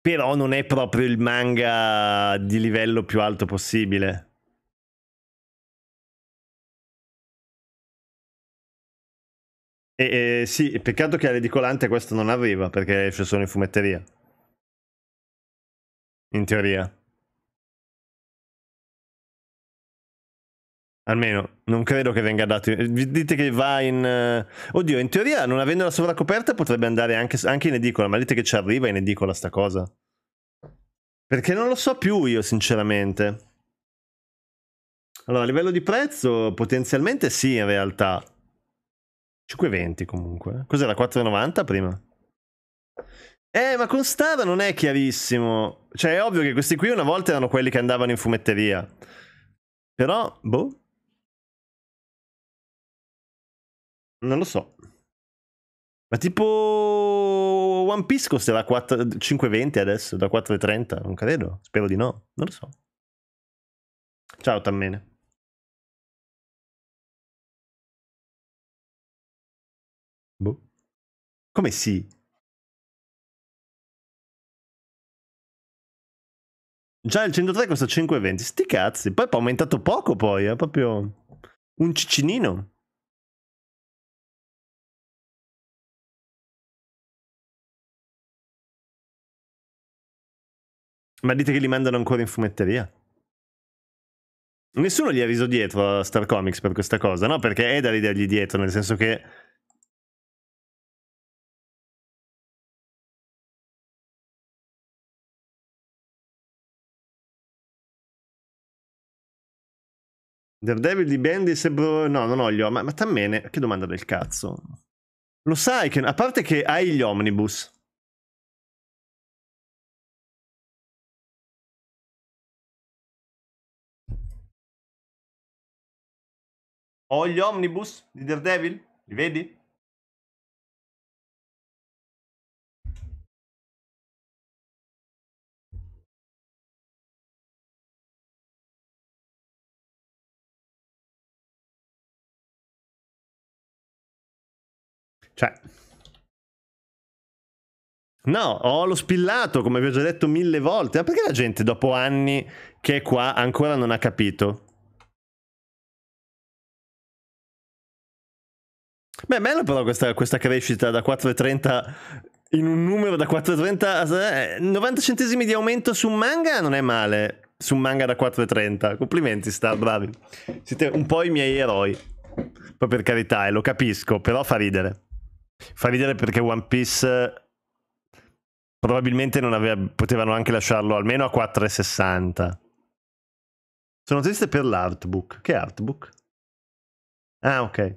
Però non è proprio il manga di livello più alto possibile. E, e, sì, peccato che all'edicolante questo non arriva perché esce solo in fumetteria. In teoria. Almeno, non credo che venga dato. Dite che va in. Eh, oddio, in teoria, non avendo la sovracoperta, potrebbe andare anche, anche in edicola. Ma dite che ci arriva in edicola sta cosa. Perché non lo so più io, sinceramente. Allora, a livello di prezzo, potenzialmente sì, in realtà. 5,20 comunque. Cos'era 4,90 prima? Eh, ma con Stada non è chiarissimo. Cioè, è ovvio che questi qui una volta erano quelli che andavano in fumetteria. Però, boh. Non lo so. Ma tipo One Piece costerà 5,20 adesso, da 4,30? Non credo, spero di no, non lo so. Ciao Tammene. Come sì? Già il 103 costa 5,20. Sti cazzi. Poi è aumentato poco poi, è eh, proprio un ciccinino. Ma dite che li mandano ancora in fumetteria? Nessuno gli ha riso dietro a Star Comics per questa cosa, no? Perché è da ridergli dietro, nel senso che Daredevil di Bendis e Bro... No, non ho gli Omnibus. Ma, ma tammene, che domanda del cazzo. Lo sai che... A parte che hai gli Omnibus. Ho gli Omnibus di Daredevil? Li vedi? Cioè... No, ho lo spillato, come vi ho già detto mille volte. Ma perché la gente dopo anni che è qua ancora non ha capito? Beh, è bello però questa, questa crescita da 4,30 in un numero da 4,30 90 eh, centesimi di aumento su un manga non è male. Su un manga da 4,30. Complimenti, Star, bravi. Siete un po' i miei eroi. Poi per carità, e eh, lo capisco, però fa ridere. Fa ridere perché One Piece eh, probabilmente non aveva, potevano anche lasciarlo almeno a 4,60. Sono triste per l'artbook. Che artbook? Ah, ok.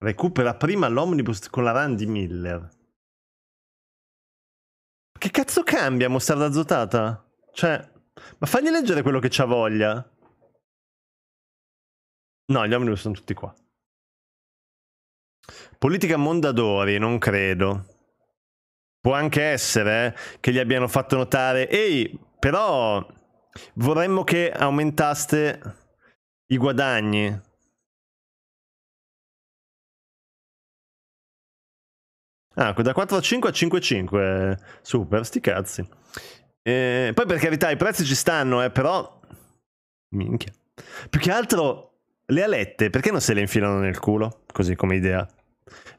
Recupera prima l'omnibus con la Randy Miller. Che cazzo cambia mostarda azotata? Cioè, ma fagli leggere quello che c'ha voglia. No, gli omnibus sono tutti qua. Politica Mondadori, non credo. Può anche essere eh, che gli abbiano fatto notare, ehi, però vorremmo che aumentaste i guadagni. Ah, da 4 a 5 a 5 5. Eh, super, sti cazzi. Eh, poi per carità, i prezzi ci stanno, eh, però... Minchia. Più che altro, le alette, perché non se le infilano nel culo? Così come idea.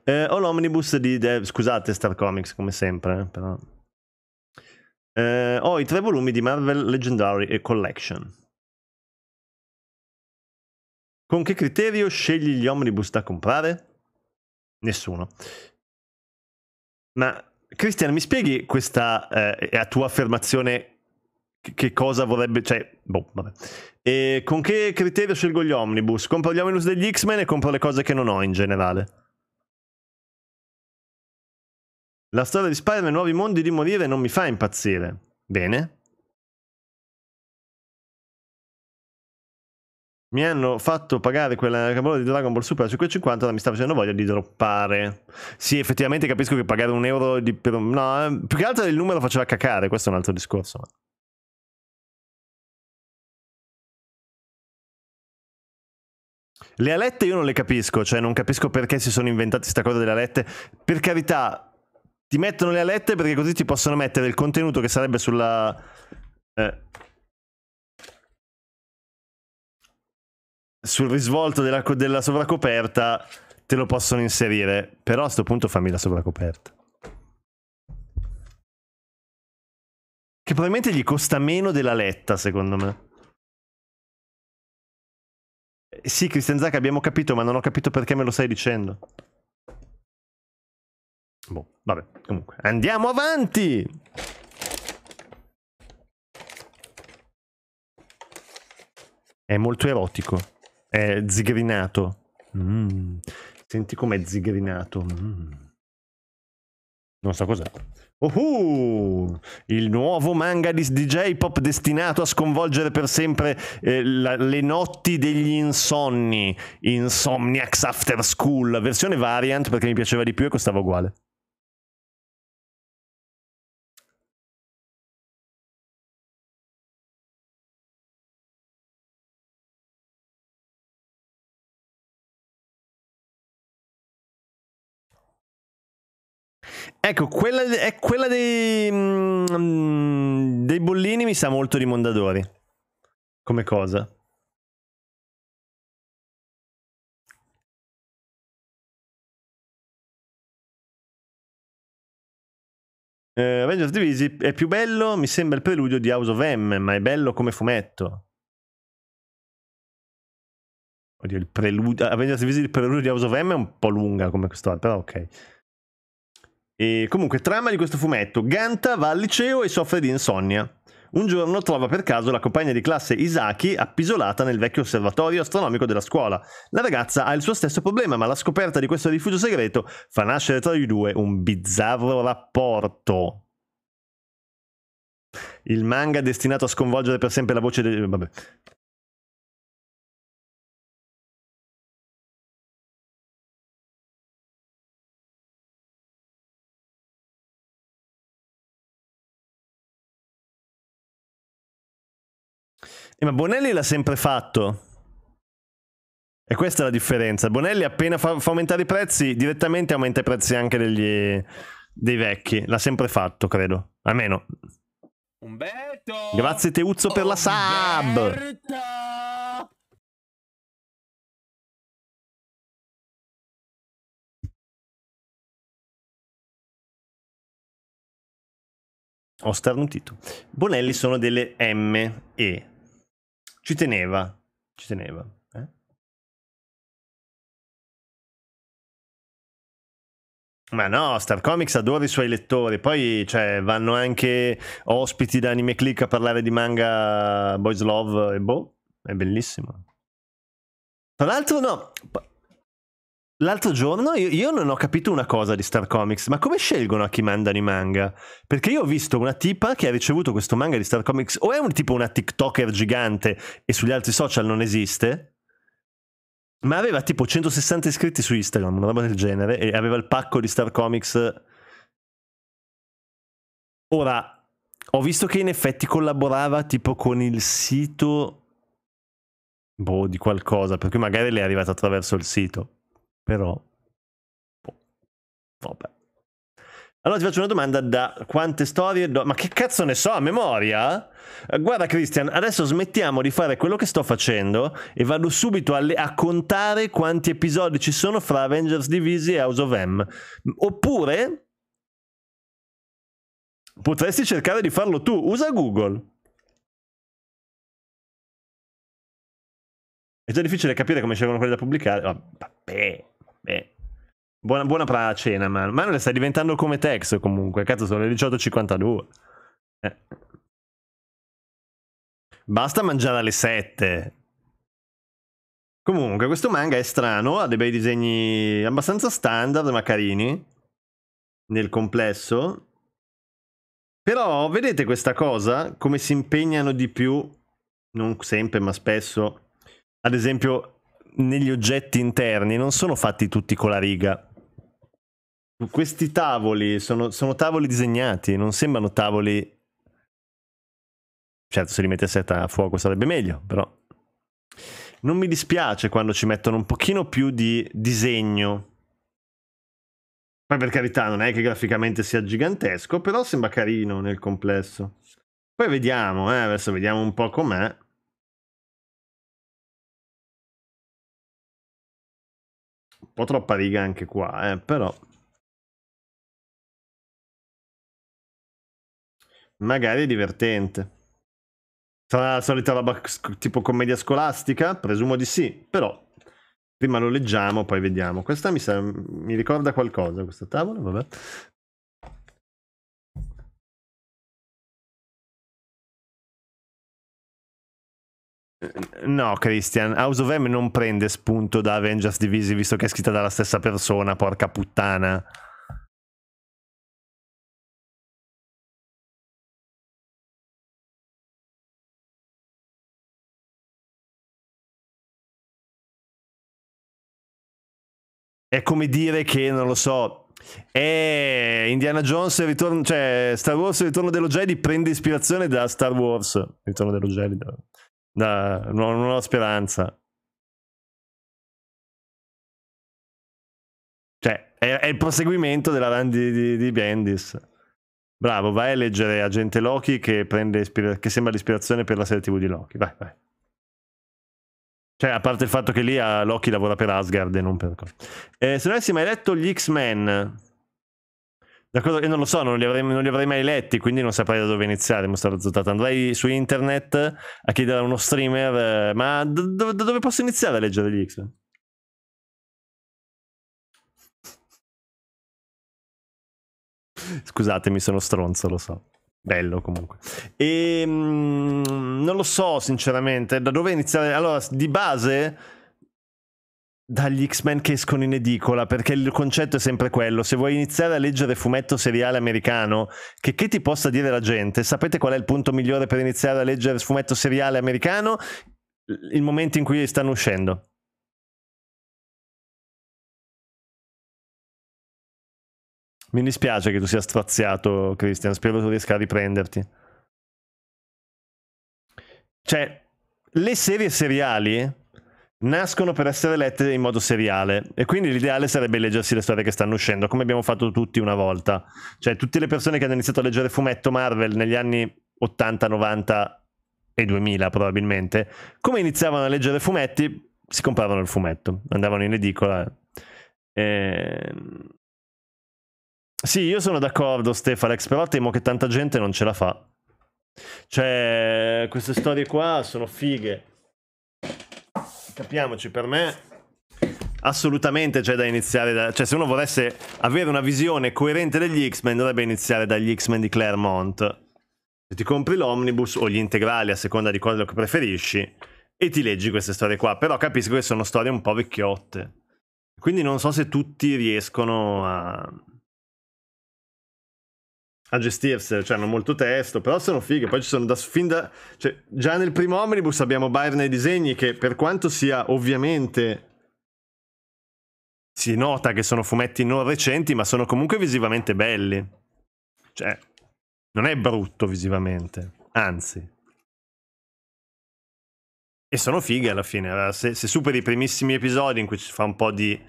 Eh, ho l'omnibus di... De... Eh, scusate, Star Comics, come sempre, eh, però... Eh, ho i tre volumi di Marvel Legendary e Collection. Con che criterio scegli gli omnibus da comprare? Nessuno. Ma Cristian, mi spieghi questa eh, a tua affermazione che cosa vorrebbe, cioè, boh, vabbè. E con che criterio scelgo gli omnibus? Compro gli omnibus degli X-Men e compro le cose che non ho in generale. La storia di Spider-Man Nuovi Mondi di morire non mi fa impazzire. Bene. Mi hanno fatto pagare quella capola di Dragon Ball Super a 5,50, ora mi sta facendo voglia di droppare. Sì, effettivamente capisco che pagare un euro di... Per... No, eh, più che altro il numero faceva cacare, questo è un altro discorso. Ma... Le alette io non le capisco, cioè non capisco perché si sono inventati questa cosa delle alette. Per carità, ti mettono le alette perché così ti possono mettere il contenuto che sarebbe sulla... Eh, sul risvolto della, della, sovracoperta te lo possono inserire. Però a questo punto fammi la sovracoperta. Che probabilmente gli costa meno della letta, secondo me. Eh, sì, Christian Zac, abbiamo capito, ma non ho capito perché me lo stai dicendo. Boh, vabbè, comunque. Andiamo avanti! È molto erotico. È zigrinato. Mm. Senti com'è zigrinato. Mm. Non so cos'è. Uhuh! Il nuovo manga di, di J-pop destinato a sconvolgere per sempre eh, la, le notti degli insonni. Insomniacs After School. Versione variant perché mi piaceva di più e costava uguale. Ecco, quella, quella dei, mm, dei bollini mi sa molto di Mondadori. Come cosa? Uh, Avengers Divisi è più bello, mi sembra il preludio di House of M, ma è bello come fumetto. Oddio, il preludio... Avengers Divisi, il preludio di House of M è un po' lunga come quest'ora, però ok. E comunque, trama di questo fumetto. Ganta va al liceo e soffre di insonnia. Un giorno trova per caso la compagna di classe Isaki appisolata nel vecchio osservatorio astronomico della scuola. La ragazza ha il suo stesso problema, ma la scoperta di questo rifugio segreto fa nascere tra i due un bizzarro rapporto. Il manga destinato a sconvolgere per sempre la voce del... Vabbè. Eh, ma Bonelli l'ha sempre fatto. E questa è la differenza. Bonelli appena fa, fa aumentare i prezzi, direttamente aumenta i prezzi anche degli, dei vecchi. L'ha sempre fatto, credo. Almeno. Umberto! Grazie Teuzzo per la sub! Ho starnutito. Bonelli sono delle M, E, ci teneva, ci teneva. Eh? Ma no, Star Comics adora i suoi lettori, poi cioè, vanno anche ospiti da Anime Click a parlare di manga Boys Love e boh, è bellissimo. Tra l'altro no, L'altro giorno io, io, non ho capito una cosa di Star Comics, ma come scelgono a chi mandano i manga? Perché io ho visto una tipa che ha ricevuto questo manga di Star Comics, o è un tipo una TikToker gigante e sugli altri social non esiste, ma aveva tipo 160 iscritti su Instagram, una roba del genere, e aveva il pacco di Star Comics. Ora, ho visto che in effetti collaborava tipo con il sito... Boh, di qualcosa, perché magari le è arrivata attraverso il sito. Però, boh, vabbè. Allora ti faccio una domanda da quante storie... Do... Ma che cazzo ne so a memoria? Eh, guarda Christian, adesso smettiamo di fare quello che sto facendo e vado subito a, le... a contare quanti episodi ci sono fra Avengers Divisi e House of M. Oppure potresti cercare di farlo tu, usa Google. È già difficile capire come scegliono quelli da pubblicare. Vabbè, vabbè. Buona, buona per la cena, man. le sta diventando come Tex comunque. Cazzo, sono le 18.52. Eh. Basta mangiare alle 7. Comunque, questo manga è strano, ha dei bei disegni abbastanza standard, ma carini. Nel complesso. Però vedete questa cosa? Come si impegnano di più, non sempre, ma spesso, ad esempio, negli oggetti interni non sono fatti tutti con la riga. Questi tavoli sono, sono tavoli disegnati, non sembrano tavoli... Certo, se li mettesse a fuoco sarebbe meglio, però... Non mi dispiace quando ci mettono un pochino più di disegno. Poi per carità non è che graficamente sia gigantesco, però sembra carino nel complesso. Poi vediamo, eh, adesso vediamo un po' com'è. po' troppa riga anche qua, eh, però... Magari è divertente. Sarà la solita roba tipo commedia scolastica? Presumo di sì, però prima lo leggiamo, poi vediamo. Questa mi, sa... mi ricorda qualcosa, questa tavola, vabbè. No, Christian, House of M non prende spunto da Avengers Divisi visto che è scritta dalla stessa persona, porca puttana. È come dire che, non lo so, è Indiana Jones, ritorno, cioè Star Wars, il ritorno dello Jedi prende ispirazione da Star Wars, il ritorno dello Jedi. Da... No, non ho speranza. Cioè, è, è il proseguimento della run di, di, di Bendis. Bravo, vai a leggere Agente Loki che, ispira- che sembra l'ispirazione per la serie TV di Loki. Vai, vai. Cioè, a parte il fatto che lì ah, Loki lavora per Asgard e non per... Eh, se non avessi mai letto gli X-Men, D'accordo, io non lo so, non li, avrei, non li, avrei, mai letti, quindi non saprei da dove iniziare. Andrei su internet a chiedere a uno streamer, eh, ma da do, do, dove posso iniziare a leggere gli X? Scusatemi, sono stronzo, lo so. Bello comunque. E, mm, non lo so, sinceramente, da dove iniziare. Allora, di base dagli X-Men che escono in edicola, perché il concetto è sempre quello. Se vuoi iniziare a leggere fumetto seriale americano, che, che ti possa dire la gente? Sapete qual è il punto migliore per iniziare a leggere fumetto seriale americano? Il momento in cui stanno uscendo. Mi dispiace che tu sia straziato, Christian. Spero tu riesca a riprenderti. Cioè, le serie seriali nascono per essere lette in modo seriale e quindi l'ideale sarebbe leggersi le storie che stanno uscendo come abbiamo fatto tutti una volta cioè tutte le persone che hanno iniziato a leggere fumetto Marvel negli anni 80, 90 e 2000 probabilmente come iniziavano a leggere fumetti si compravano il fumetto andavano in edicola e... Ehm. sì io sono d'accordo Stefalex però temo che tanta gente non ce la fa cioè queste storie qua sono fighe capiamoci, per me assolutamente c'è da iniziare da... Cioè, se uno volesse avere una visione coerente degli X-Men, dovrebbe iniziare dagli X-Men di Claremont. Se ti compri l'omnibus o gli integrali a seconda di quello che preferisci e ti leggi queste storie qua. Però capisco che sono storie un po' vecchiotte. Quindi non so se tutti riescono a, a gestirsi, cioè hanno molto testo, però sono fighe, poi ci sono da, fin da... Cioè, già nel primo Omnibus abbiamo Bayer nei disegni che per quanto sia ovviamente... Si nota che sono fumetti non recenti, ma sono comunque visivamente belli. Cioè, non è brutto visivamente, anzi. E sono fighe alla fine, se, se superi i primissimi episodi in cui ci fa un po' di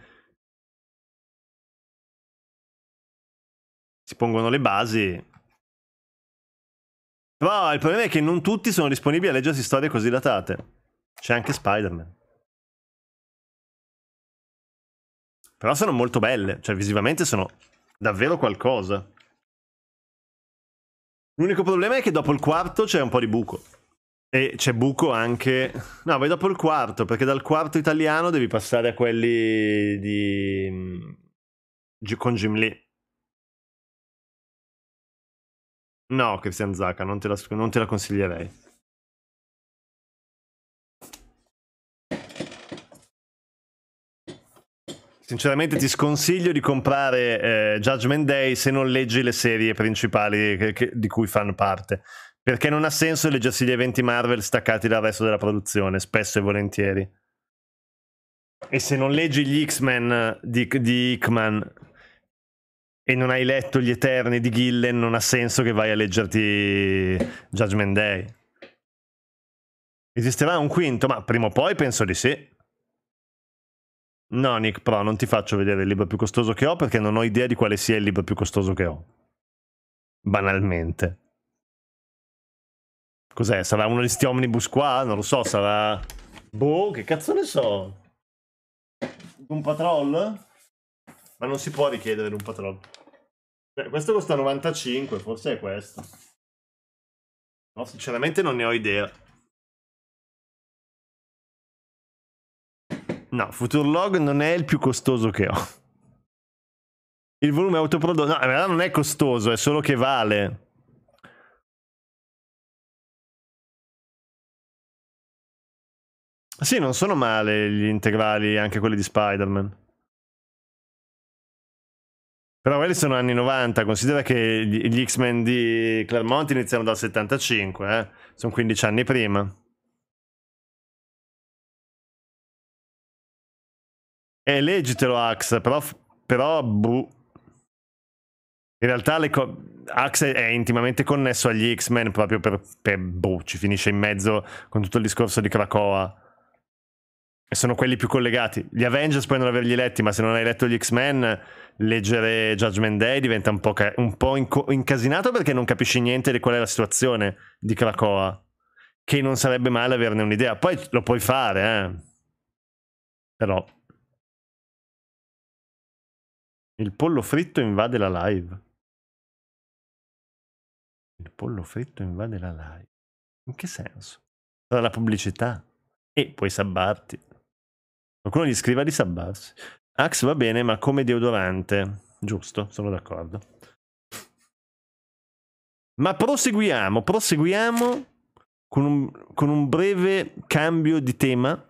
si pongono le basi. Però il problema è che non tutti sono disponibili a leggersi storie così datate. C'è anche Spider-Man. Però sono molto belle, cioè visivamente sono davvero qualcosa. L'unico problema è che dopo il quarto c'è un po' di buco. E c'è buco anche... No, vai dopo il quarto, perché dal quarto italiano devi passare a quelli di... Mm, con Jim Lee. No, Christian Zaka, non te la, non te la consiglierei. Sinceramente ti sconsiglio di comprare eh, Judgment Day se non leggi le serie principali che, che, di cui fanno parte, perché non ha senso leggersi gli eventi Marvel staccati dal resto della produzione, spesso e volentieri. E se non leggi gli X-Men di, di Hickman, e non hai letto Gli Eterni di Gillen, non ha senso che vai a leggerti Judgment Day. Esisterà un quinto, ma prima o poi penso di sì. No, Nick però non ti faccio vedere il libro più costoso che ho perché non ho idea di quale sia il libro più costoso che ho. Banalmente. Cos'è? Sarà uno di sti omnibus qua? Non lo so, sarà... Boh, che cazzo ne so? Un patrol? Ma non si può richiedere un patron. Beh, questo costa 95, forse è questo. No, sinceramente non ne ho idea. No, Futurlog non è il più costoso che ho. Il volume autoprodotto... No, in realtà non è costoso, è solo che vale. Sì, non sono male gli integrali, anche quelli di Spider-Man. Però quelli sono anni 90, considera che gli X-Men di Claremont iniziano dal 75, eh? sono 15 anni prima. E leggitelo Ax, però, però buh. In realtà co- Axe è intimamente connesso agli X-Men proprio per, per boh, ci finisce in mezzo con tutto il discorso di Krakoa. E sono quelli più collegati. Gli Avengers poi non averli letti, ma se non hai letto gli X-Men, leggere Judgment Day diventa un po', ca- un po inco- incasinato perché non capisci niente di qual è la situazione di Krakoa. Che non sarebbe male averne un'idea. Poi lo puoi fare, eh. Però. Il pollo fritto invade la live. Il pollo fritto invade la live. In che senso? Tra la pubblicità. E puoi sabbarti. Qualcuno gli scriva di sabbarsi. Axe va bene, ma come deodorante. Giusto, sono d'accordo. Ma proseguiamo, proseguiamo con un, con un breve cambio di tema.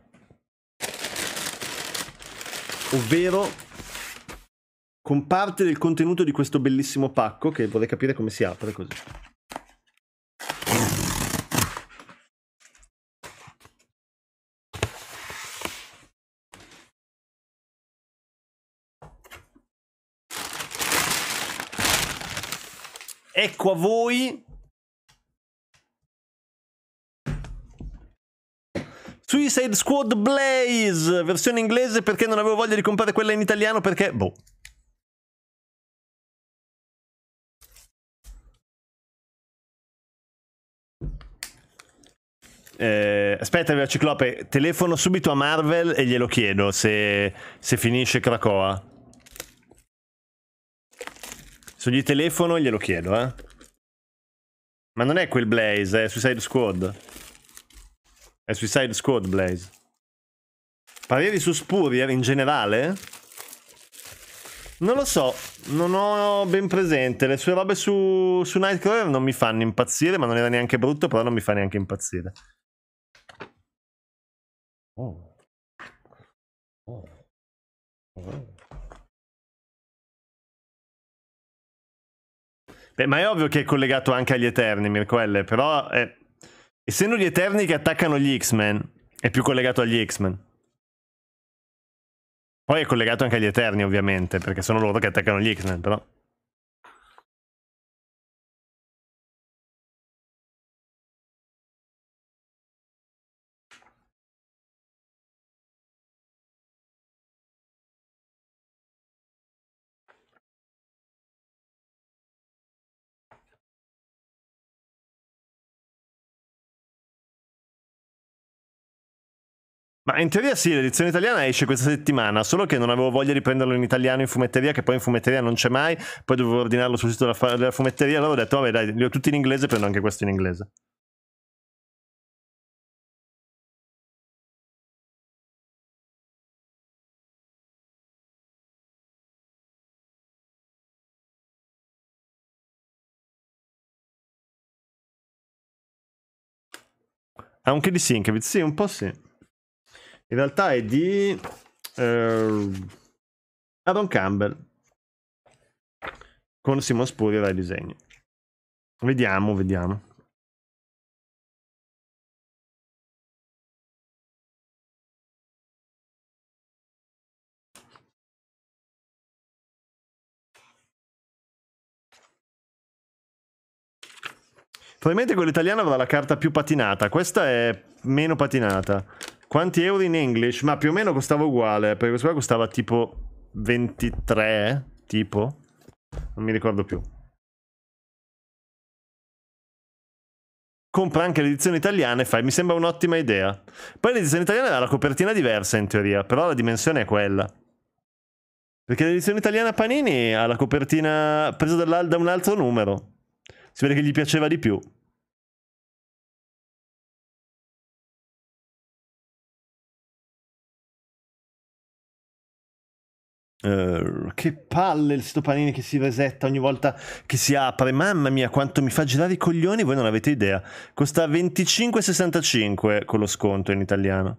Ovvero con parte del contenuto di questo bellissimo pacco che vorrei capire come si apre così. Ecco a voi Suicide Squad Blaze, versione inglese perché non avevo voglia di comprare quella in italiano perché, boh. Eh, aspetta, via Ciclope, telefono subito a Marvel e glielo chiedo se, se finisce Krakoa. Se gli telefono glielo chiedo, eh. Ma non è quel Blaze, è Suicide Squad. È Suicide Squad Blaze. Pareri su Spurrier in generale? Non lo so, non ho ben presente. Le sue robe su, su Nightcrawler non mi fanno impazzire, ma non era neanche brutto, però non mi fa neanche impazzire. Oh. Oh. Oh. Beh, ma è ovvio che è collegato anche agli Eterni, Mirquelle, però è... Eh, essendo gli Eterni che attaccano gli X-Men, è più collegato agli X-Men. Poi è collegato anche agli Eterni, ovviamente, perché sono loro che attaccano gli X-Men, però... Ma in teoria sì, l'edizione italiana esce questa settimana, solo che non avevo voglia di prenderlo in italiano in fumetteria, che poi in fumetteria non c'è mai, poi dovevo ordinarlo sul sito della, della fumetteria, allora ho detto vabbè dai, li ho tutti in inglese, prendo anche questo in inglese. Anche di Sinkevitz, sì, un po' sì. In realtà è di eh, Adam Campbell con Simon Spurrier ai disegni. Vediamo, vediamo. Probabilmente quella italiana avrà la carta più patinata. Questa è meno patinata. Quanti euro in English? Ma più o meno costava uguale, perché questo qua costava tipo 23, tipo. Non mi ricordo più. compra anche l'edizione italiana e fai. Mi sembra un'ottima idea. Poi l'edizione italiana ha la copertina diversa in teoria, però la dimensione è quella. Perché l'edizione italiana Panini ha la copertina presa da un altro numero. Si vede che gli piaceva di più. Eh, che palle il sto panini che si resetta ogni volta che si apre. Mamma mia, quanto mi fa girare i coglioni, voi non avete idea. Costa 25,65 con lo sconto in italiano.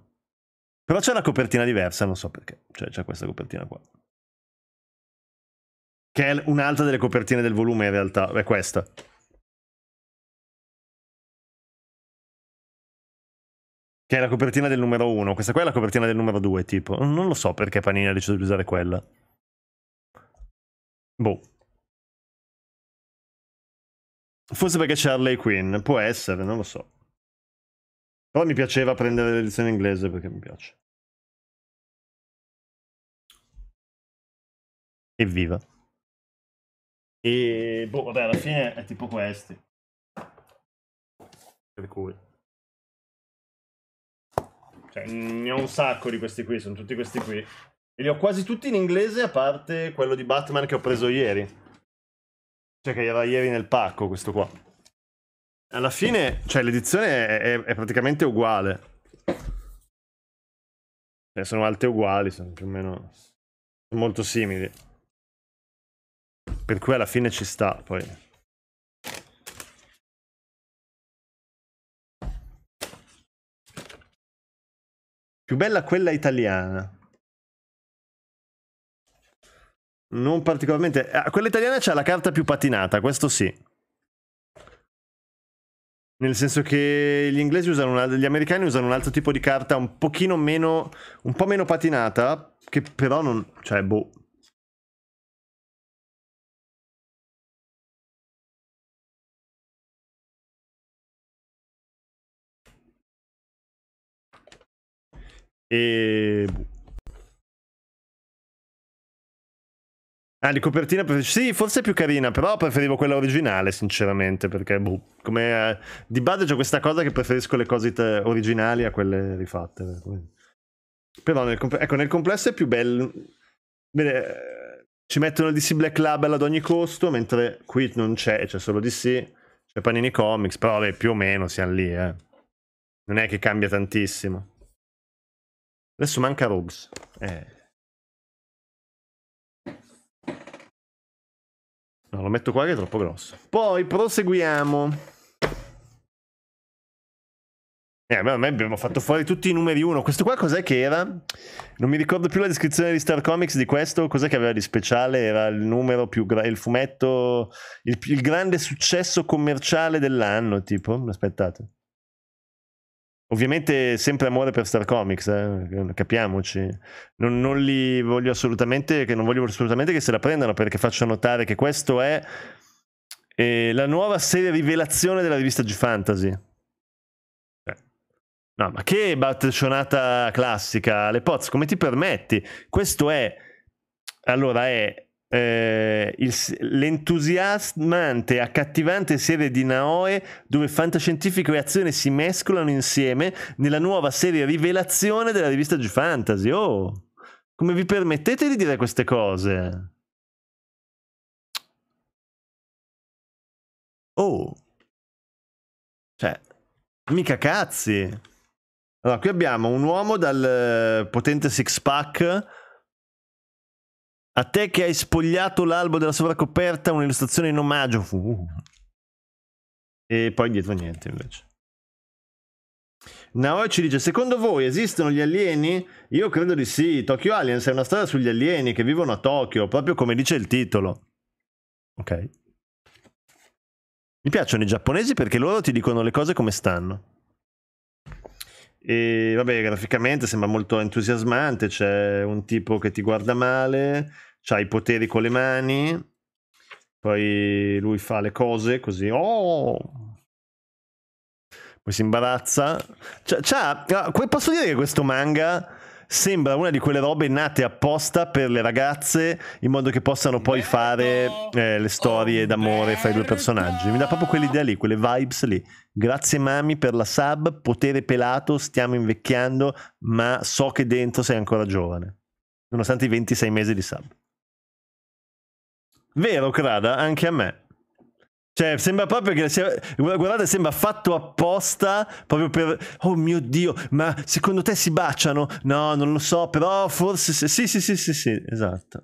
Però c'è una copertina diversa, non so perché. Cioè, c'è questa copertina qua. Che è un'altra delle copertine del volume in realtà, è questa. Che è la copertina del numero 1. Questa qua è la copertina del numero 2, tipo. Non lo so perché Panini ha deciso di usare quella. Boh. Forse perché c'è Harley Quinn. Può essere, non lo so. Però mi piaceva prendere l'edizione inglese perché mi piace. Evviva. E boh, vabbè, alla fine è tipo questi. Per cui. Cioè, ne ho un sacco di questi qui, sono tutti questi qui. E li ho quasi tutti in inglese, a parte quello di Batman che ho preso ieri. Cioè, che era ieri nel pacco, questo qua. Alla fine, cioè, l'edizione è, è, è praticamente uguale. Cioè, sono alte uguali, sono più o meno molto simili. Per cui alla fine ci sta, poi. Più bella quella italiana. Non particolarmente. Eh, quella italiana c'ha la carta più patinata, questo sì. Nel senso che gli inglesi usano una, gli americani usano un altro tipo di carta un pochino meno un po' meno patinata che però non cioè boh E... Boh. Ah, di copertina preferisci? Sì, forse è più carina, però preferivo quella originale, sinceramente, perché boh, come eh, di base c'è questa cosa che preferisco le cose originali a quelle rifatte. Eh, però nel, comp- ecco, nel complesso è più bello. Bene, eh, ci mettono DC Black Label ad ogni costo, mentre qui non c'è, c'è solo DC, c'è Panini Comics, però beh, più o meno siamo lì, eh. Non è che cambia tantissimo. Adesso manca Rogues. Eh. No, lo metto qua che è troppo grosso. Poi proseguiamo. Eh, a abbiamo fatto fuori tutti i numeri 1. Questo qua cos'è che era? Non mi ricordo più la descrizione di Star Comics di questo. Cos'è che aveva di speciale? Era il numero più gra- il fumetto, il, il grande successo commerciale dell'anno, tipo. Aspettate. Ovviamente sempre amore per Star Comics, eh? capiamoci. Non, non, li voglio assolutamente, che non voglio assolutamente che se la prendano perché faccio notare che questo è eh, la nuova serie rivelazione della rivista G-Fantasy. Cioè, no, ma che battescionata classica, Le Poz, come ti permetti? Questo è... Allora è eh, il, l'entusiasmante e accattivante serie di Naoe dove fantascientifico e azione si mescolano insieme nella nuova serie Rivelazione della rivista G-Fantasy. Oh, come vi permettete di dire queste cose? Oh, cioè, mica cazzi. Allora, qui abbiamo un uomo dal eh, potente six pack a te che hai spogliato l'albo della sovracoperta, un'illustrazione in omaggio. Uh. E poi dietro niente invece. Naoi ci dice: Secondo voi esistono gli alieni? Io credo di sì. Tokyo Aliens è una storia sugli alieni che vivono a Tokyo, proprio come dice il titolo. Ok. Mi piacciono i giapponesi perché loro ti dicono le cose come stanno. E vabbè, graficamente sembra molto entusiasmante. C'è un tipo che ti guarda male, ha i poteri con le mani. Poi lui fa le cose così. Oh! Poi si imbarazza. C'ha, c'ha, ah, posso dire che questo manga sembra una di quelle robe nate apposta per le ragazze in modo che possano poi fare eh, le storie oh, d'amore fra i due personaggi. Mi dà proprio quell'idea lì, quelle vibes lì. Grazie mami per la sub, potere pelato, stiamo invecchiando, ma so che dentro sei ancora giovane, nonostante i 26 mesi di sub. Vero, Crada, anche a me. Cioè, sembra proprio che sia. Guardate, sembra fatto apposta proprio per. Oh mio dio, ma secondo te si baciano? No, non lo so, però forse. Sì, sì, sì, sì, sì, sì esatto.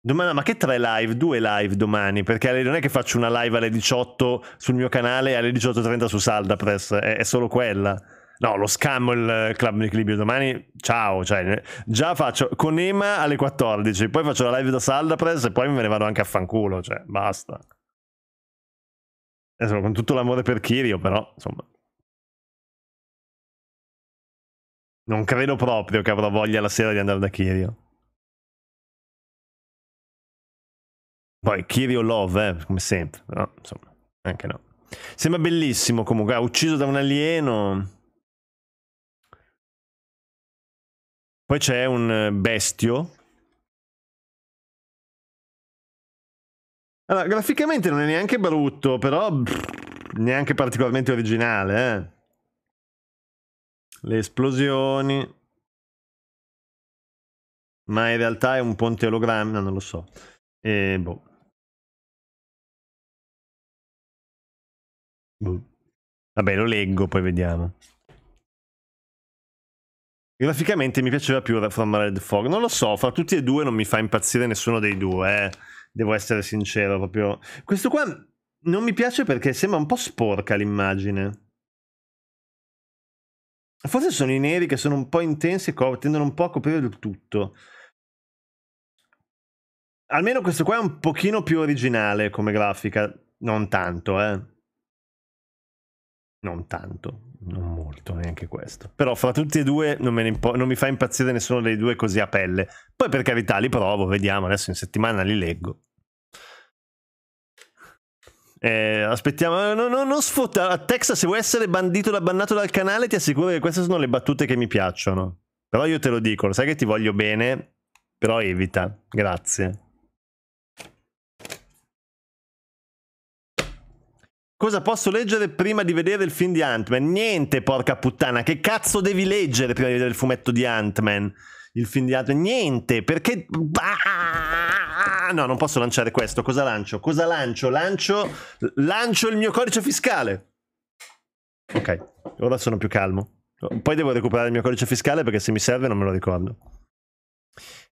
Domani, ma che tre live? Due live domani, perché non è che faccio una live alle 18 sul mio canale e alle 18.30 su Salda è, è solo quella. No, lo scammo il Club Equilibrio domani. Ciao, cioè, già faccio con Ema alle 14, poi faccio la live da Saldapress e poi me ne vado anche a fanculo, cioè, basta. Insomma, con tutto l'amore per Kirio, però, insomma... Non credo proprio che avrò voglia la sera di andare da Kirio. Poi Kirio Love, eh, come sempre, no, insomma, anche no. Sembra bellissimo comunque, ha ucciso da un alieno. Poi c'è un eh, bestio Allora, graficamente non è neanche brutto, però pff, neanche particolarmente originale, eh. Le esplosioni. Ma in realtà è un ponte ologramma, non lo so. E boh. boh. Vabbè, lo leggo, poi vediamo. Graficamente mi piaceva più From Red Fog. Non lo so, fra tutti e due non mi fa impazzire nessuno dei due, eh devo essere sincero proprio. Questo qua non mi piace perché sembra un po' sporca l'immagine. Forse sono i neri che sono un po' intensi e co- tendono un po' a coprire il tutto. Almeno questo qua è un pochino più originale come grafica. Non tanto, eh. Non tanto, non molto, neanche questo. Però fra tutti e due non, impo- non mi fa impazzire nessuno dei due così a pelle. Poi per carità li provo, vediamo, adesso in settimana li leggo. Eh, aspettiamo, no, no, non sfotare. Texas, se vuoi essere bandito da bannato dal canale, ti assicuro che queste sono le battute che mi piacciono. Però io te lo dico, lo sai che ti voglio bene, però evita. Grazie. Cosa posso leggere prima di vedere il film di Ant-Man? Niente, porca puttana, che cazzo devi leggere prima di vedere il fumetto di Ant-Man? il film di altri. Niente, perché... Ah, no, non posso lanciare questo. Cosa lancio? Cosa lancio? Lancio, lancio il mio codice fiscale. Ok, ora sono più calmo. Poi devo recuperare il mio codice fiscale perché se mi serve non me lo ricordo.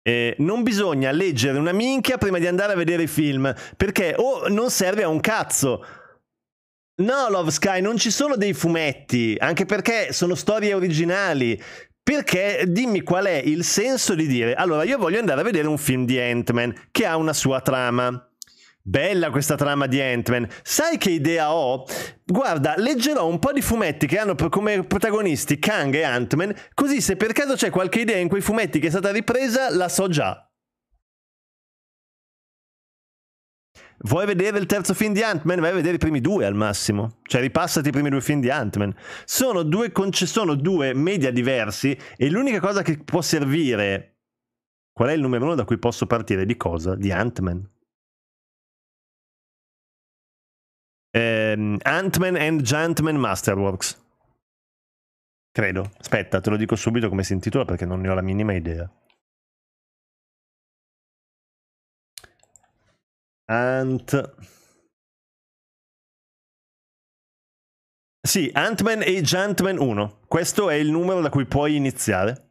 Eh, non bisogna leggere una minchia prima di andare a vedere i film, perché o oh, non serve a un cazzo. No, Love Sky, non ci sono dei fumetti, anche perché sono storie originali. Perché dimmi qual è il senso di dire, allora io voglio andare a vedere un film di Ant-Man che ha una sua trama. Bella questa trama di Ant-Man. Sai che idea ho? Guarda, leggerò un po' di fumetti che hanno come protagonisti Kang e Ant-Man, così se per caso c'è qualche idea in quei fumetti che è stata ripresa, la so già. Vuoi vedere il terzo film di Ant-Man? Vai a vedere i primi due al massimo. Cioè, ripassati i primi due film di Ant-Man. Sono due, conce- sono due media diversi e l'unica cosa che può servire... Qual è il numero uno da cui posso partire? Di cosa? Di Ant-Man. Ehm, Ant-Man and Gentleman Masterworks. Credo. Aspetta, te lo dico subito come si intitola perché non ne ho la minima idea. Ant. Sì, Ant-Man e Gentleman 1. Questo è il numero da cui puoi iniziare.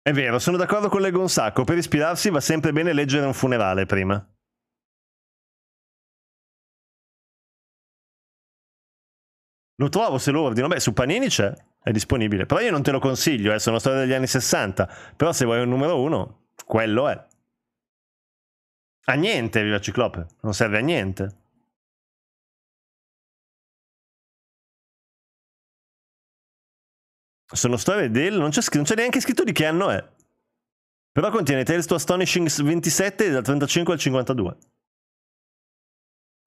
È vero, sono d'accordo con Lego un sacco. Per ispirarsi va sempre bene leggere un funerale prima. Lo trovo se lo ordino. Beh, su Panini c'è è disponibile. Però io non te lo consiglio, eh, sono storia degli anni 60. Però se vuoi un numero uno, quello è. A niente, viva Ciclope, non serve a niente. Sono storie del... Non c'è, non c'è neanche scritto di che anno è. Però contiene Tales to Astonishing 27 dal 35 al 52.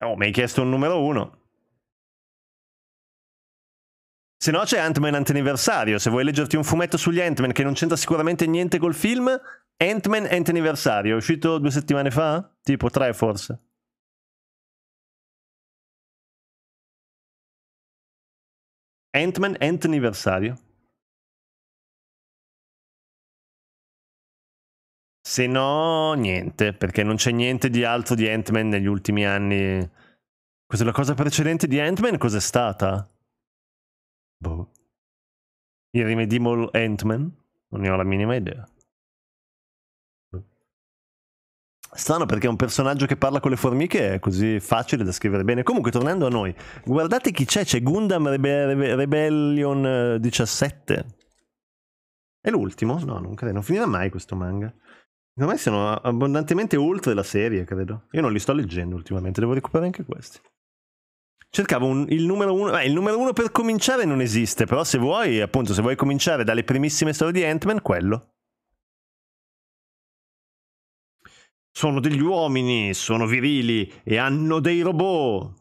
Oh, mi hai chiesto un numero 1. Se no c'è Ant-Man Anniversario. Se vuoi leggerti un fumetto sugli Ant-Man che non c'entra sicuramente niente col film, Ant-Man Anniversario. È uscito due settimane fa? Tipo tre forse. Ant-Man Anniversario. Se no, niente, perché non c'è niente di altro di Ant-Man negli ultimi anni. Cos'è la cosa precedente di Ant-Man? Cos'è stata? Boh. Irredeemable Ant-Man? Non ne ho la minima idea. Boh. Strano perché un personaggio che parla con le formiche è così facile da scrivere bene. Comunque, tornando a noi, guardate chi c'è: c'è Gundam Rebe- Rebe- Rebellion 17. Eh, è l'ultimo? No, non credo. Non finirà mai questo manga. Secondo me sono abbondantemente oltre la serie, credo. Io non li sto leggendo ultimamente, devo recuperare anche questi cercavo un, il numero uno. Beh, il numero uno per cominciare non esiste, però se vuoi, appunto, se vuoi cominciare dalle primissime storie di Ant-Man, quello. Sono degli uomini, sono virili e hanno dei robot.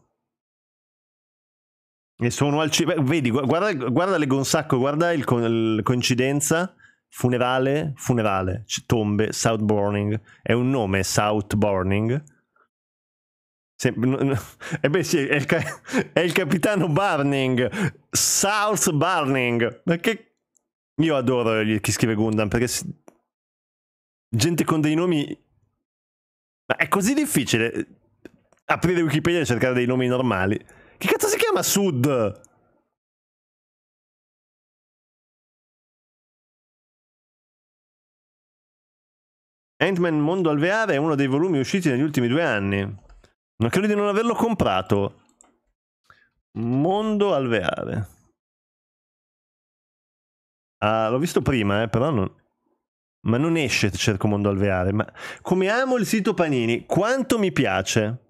E sono al cibo. Vedi, guarda, guarda le Gonsacco, guarda il, co- il coincidenza. Funerale, funerale, tombe, South Burning. È un nome, South Burning. Se, eh beh sì, è il, è il, capitano Burning, South Burning. perché io adoro chi scrive Gundam, perché si, gente con dei nomi... Ma è così difficile eh, aprire Wikipedia e cercare dei nomi normali. Che cazzo si chiama Sud? Ant-Man Mondo Alveare è uno dei volumi usciti negli ultimi due anni. Non credo di non averlo comprato. Mondo alveare. Ah, l'ho visto prima, eh, però non... Ma non esce Cerco Mondo Alveare. Ma come amo il sito Panini, quanto mi piace.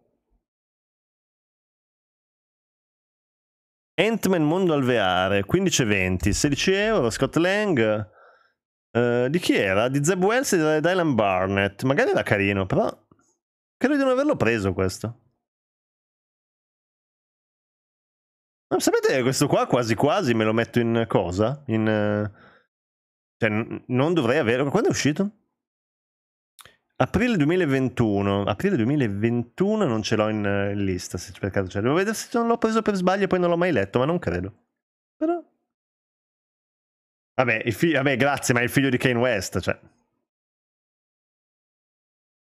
Ant-Man Mondo Alveare, 15 e 20, 16 euro, Scott Lang. Uh, di chi era? Di Zeb Wells e di Dylan Barnett. Magari era carino, però Credo di non averlo preso questo. Non sapete, questo qua quasi quasi me lo metto in cosa? In, eh, cioè, non dovrei averlo. Quando è uscito? Aprile 2021. Aprile 2021 non ce l'ho eh, in, lista, se per caso c'è. Devo vedere se non l'ho preso per sbaglio e poi non l'ho mai letto, ma non credo. Però... Vabbè, Vabbè grazie, ma è il figlio di Kane West, cioè...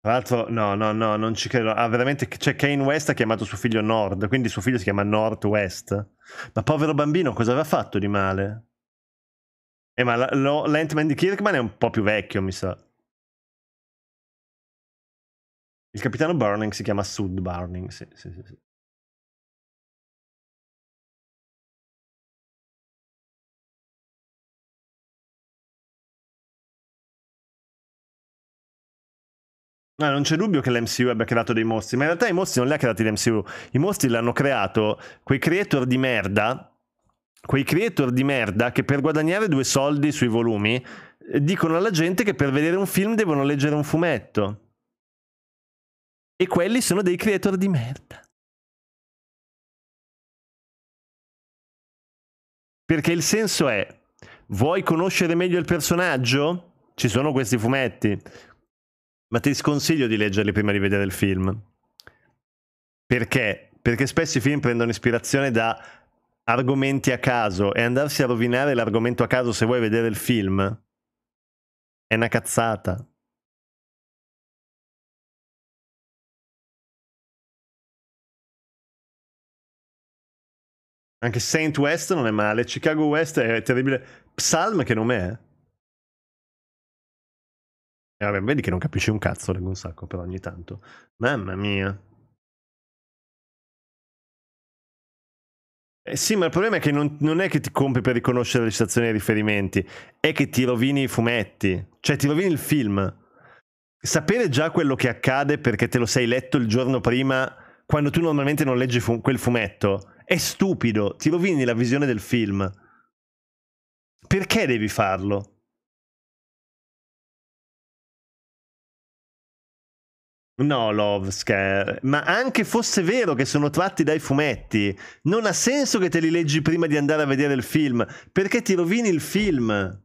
Tra l'altro, no, no, no, non ci credo. Ah, veramente, cioè, Kane West ha chiamato suo figlio Nord, quindi suo figlio si chiama Nord West. Ma povero bambino, cosa aveva fatto di male? Eh, ma la, lo, lant di Kirkman è un po' più vecchio, mi sa. Il capitano Burning si chiama Sud Burning, sì, sì, sì. sì. No, non c'è dubbio che l'MCU abbia creato dei mostri, ma in realtà i mostri non li ha creati l'MCU, i mostri li hanno creato quei creator di merda, quei creator di merda che per guadagnare due soldi sui volumi eh, dicono alla gente che per vedere un film devono leggere un fumetto. E quelli sono dei creator di merda. Perché il senso è, vuoi conoscere meglio il personaggio? Ci sono questi fumetti ma ti sconsiglio di leggerli prima di vedere il film. Perché? Perché spesso i film prendono ispirazione da argomenti a caso e andarsi a rovinare l'argomento a caso se vuoi vedere il film è una cazzata. Anche Saint West non è male, Chicago West è terribile. Psalm che nome è? Eh? Eh, vabbè, vedi che non capisci un cazzo, leggo un sacco per ogni tanto. Mamma mia. Eh sì, ma il problema è che non, non, è che ti compri per riconoscere le citazioni e i riferimenti, è che ti rovini i fumetti, cioè ti rovini il film. Sapere già quello che accade perché te lo sei letto il giorno prima, quando tu normalmente non leggi fu- quel fumetto, è stupido, ti rovini la visione del film. Perché devi farlo? No, Love Scare. Ma anche fosse vero che sono tratti dai fumetti, non ha senso che te li leggi prima di andare a vedere il film, perché ti rovini il film.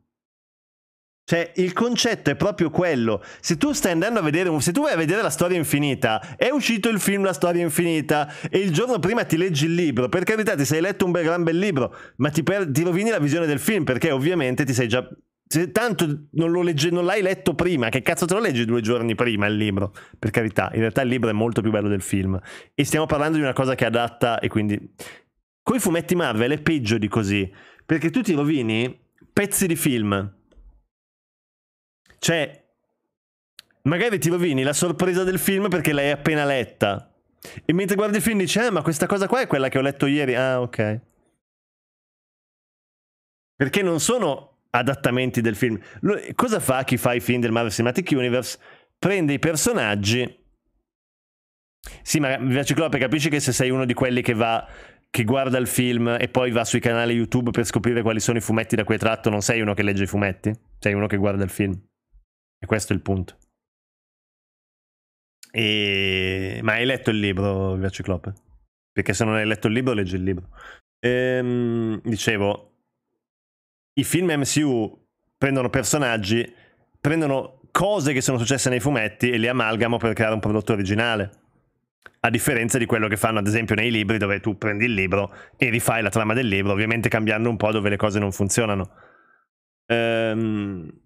Cioè, il concetto è proprio quello. Se tu stai andando a vedere, se tu vai a vedere la storia infinita, è uscito il film La storia infinita e il giorno prima ti leggi il libro, per carità ti sei letto un bel gran bel libro, ma ti, per... ti rovini la visione del film perché ovviamente ti sei già se tanto non, lo legge, non l'hai letto prima, che cazzo te lo leggi due giorni prima il libro? Per carità, in realtà il libro è molto più bello del film. E stiamo parlando di una cosa che adatta e quindi... Con i fumetti Marvel è peggio di così, perché tu ti rovini pezzi di film. Cioè, magari ti rovini la sorpresa del film perché l'hai appena letta. E mentre guardi il film dici, ah, ma questa cosa qua è quella che ho letto ieri. Ah, ok. Perché non sono adattamenti del film. Lui, cosa fa chi fa i film del Marvel Cinematic Universe? Prende i personaggi. Sì, ma Via Ciclope capisci che se sei uno di quelli che va che guarda il film e poi va sui canali YouTube per scoprire quali sono i fumetti da cui è tratto, non sei uno che legge i fumetti, sei uno che guarda il film. E questo è il punto. E... Ma hai letto il libro, Via Ciclope? Perché se non hai letto il libro, leggi il libro. Ehm, dicevo, i film MCU prendono personaggi, prendono cose che sono successe nei fumetti e le amalgamo per creare un prodotto originale. A differenza di quello che fanno ad esempio nei libri dove tu prendi il libro e rifai la trama del libro, ovviamente cambiando un po' dove le cose non funzionano. Ehm...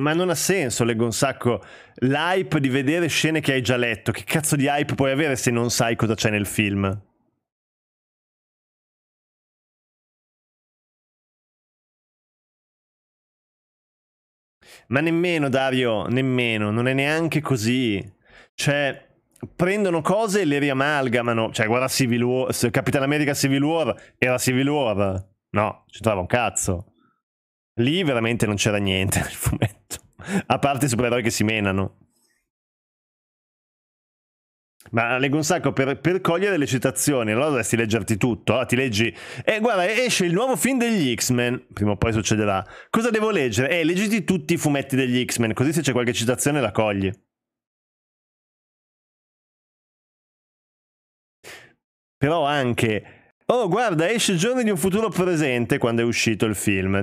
Ma non ha senso, leggo un sacco, l'hype di vedere scene che hai già letto. Che cazzo di hype puoi avere se non sai cosa c'è nel film? Ma nemmeno, Dario, nemmeno, non è neanche così. Cioè, prendono cose e le riamalgamano. Cioè, guarda Civil War, Capitan America Civil War era Civil War. No, ci trova un cazzo. Lì veramente non c'era niente nel fumetto. A parte i supereroi che si menano. Ma leggo un sacco per, per cogliere le citazioni, allora dovresti leggerti tutto. Ah, ti leggi. eh, guarda, esce il nuovo film degli X-Men. Prima o poi succederà. Cosa devo leggere? Eh, leggiti tutti i fumetti degli X-Men, così se c'è qualche citazione la cogli. Però anche. Oh, guarda, esce Giorni di un futuro presente quando è uscito il film.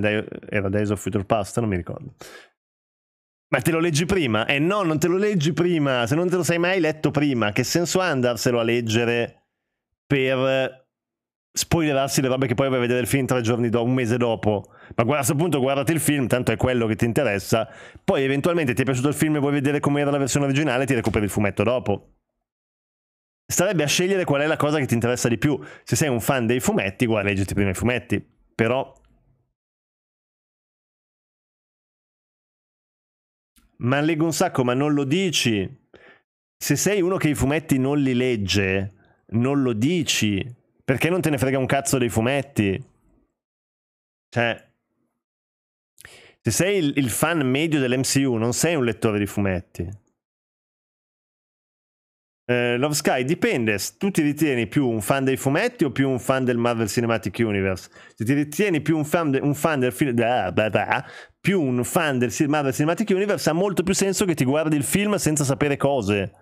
Era Days of Future Past, non mi ricordo. Ma te lo leggi prima? Eh no, non te lo leggi prima, se non te lo sei mai letto prima, che senso ha andarselo a leggere per spoilerarsi le robe che poi vai a vedere il film tre giorni dopo, un mese dopo? Ma a questo punto guardati il film, tanto è quello che ti interessa, poi eventualmente ti è piaciuto il film e vuoi vedere com'era la versione originale, ti recuperi il fumetto dopo. Starebbe a scegliere qual è la cosa che ti interessa di più. Se sei un fan dei fumetti, guarda, leggiti prima i fumetti. Però ma leggo un sacco, ma non lo dici. Se sei uno che i fumetti non li legge, non lo dici. Perché non te ne frega un cazzo dei fumetti? Cioè, se sei il, fan medio dell'MCU, non sei un lettore di fumetti. Eh, Love Sky dipende, tu ti ritieni più un fan dei fumetti o più un fan del Marvel Cinematic Universe? Se ti ritieni più un fan, de, un fan del film, più un fan del Marvel Cinematic Universe, ha molto più senso che ti guardi il film senza sapere cose,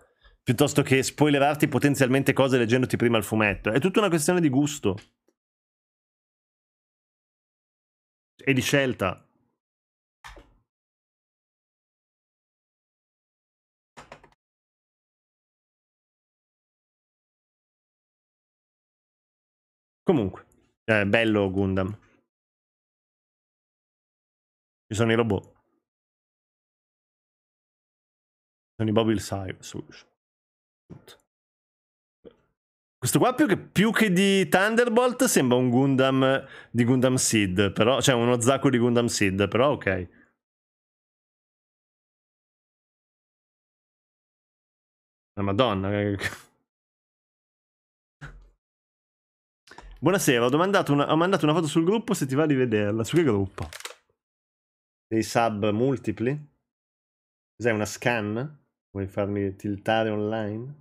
piuttosto che spoilerarti potenzialmente cose leggendoti prima il fumetto. È tutta una questione di gusto e di scelta. Comunque, eh, bello Gundam. Ci sono i robot. Ci sono i Mobile Cyber Questo qua più che, più che, di Thunderbolt sembra un Gundam di Gundam Seed, però, cioè uno Zaku di Gundam Seed, però ok. La Madonna. Eh, Buonasera, ho, una, ho mandato una foto sul gruppo se ti va di vederla. Su che gruppo? Dei sub multipli? Cos'è una scan? Vuoi farmi tiltare online?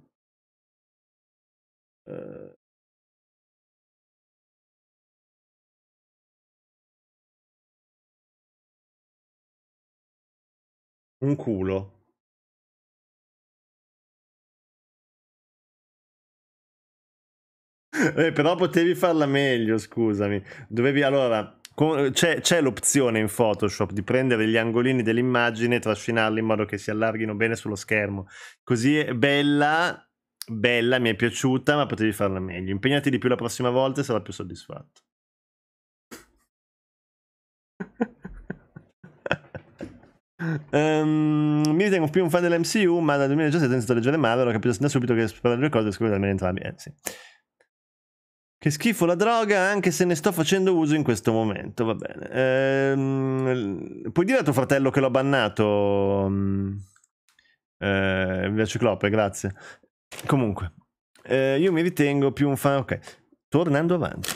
Uh... Un culo. Eh, però potevi farla meglio, scusami. Dovevi allora. c'è, c'è, l'opzione in Photoshop di prendere gli angolini dell'immagine e trascinarli in modo che si allarghino bene sullo schermo. Così è bella, bella, mi è piaciuta, ma potevi farla meglio. Impegnati di più la prossima volta e sarà più soddisfatto. Um, mi ritengo più un fan dell'MCU, ma dal 2017 ho iniziato a leggere Marvel, ho capito da subito che per le due cose sicuramente entrambi. Eh, sì. Che schifo la droga, anche se ne sto facendo uso in questo momento, va bene. Ehm, puoi dire a tuo fratello che l'ho bannato, mm, eh, via Ciclope, grazie. Comunque, eh, io mi ritengo più un fan... Ok, tornando avanti.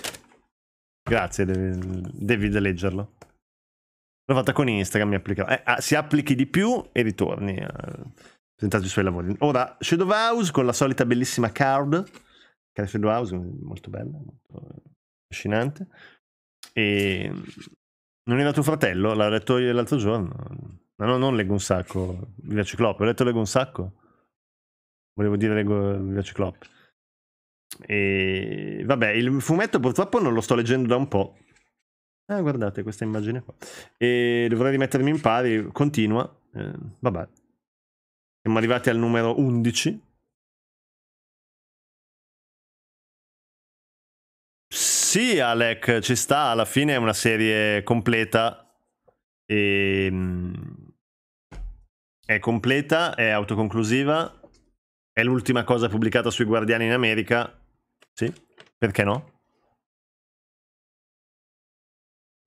Grazie, devi, devi leggerlo. L'ho fatta con Instagram, mi applicava. Eh, ah, si applichi di più e ritorni a eh, presentare i suoi lavori. Ora, Shadow House con la solita bellissima card California House, molto bella, molto affascinante. E ehm, non è nato fratello, l'ha letto io l'altro giorno. No, no, non leggo un sacco, Villa Ciclope, ho letto leggo un sacco. Volevo dire leggo Villa Ciclope. E vabbè, il fumetto purtroppo non lo sto leggendo da un po'. Ah, guardate questa immagine qua. E dovrei rimettermi in pari, continua. Eh, vabbè. Siamo arrivati al numero 11 Sì, Alec, ci sta, alla fine è una serie completa. E... Ehm, è completa, è autoconclusiva. È l'ultima cosa pubblicata sui Guardiani in America. Sì, perché no?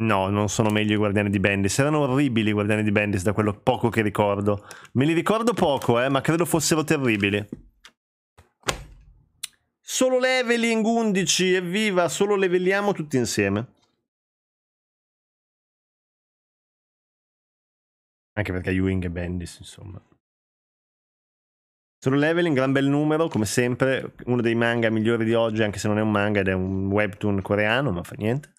No, non sono meglio i Guardiani di Bendis. Erano orribili i Guardiani di Bendis, da quello poco che ricordo. Me li ricordo poco, eh, ma credo fossero terribili solo leveling 11, evviva, solo leveliamo tutti insieme. Anche perché Ewing e Bendis, insomma. Solo leveling, gran bel numero, come sempre, uno dei manga migliori di oggi, anche se non è un manga ed è un webtoon coreano, ma fa niente.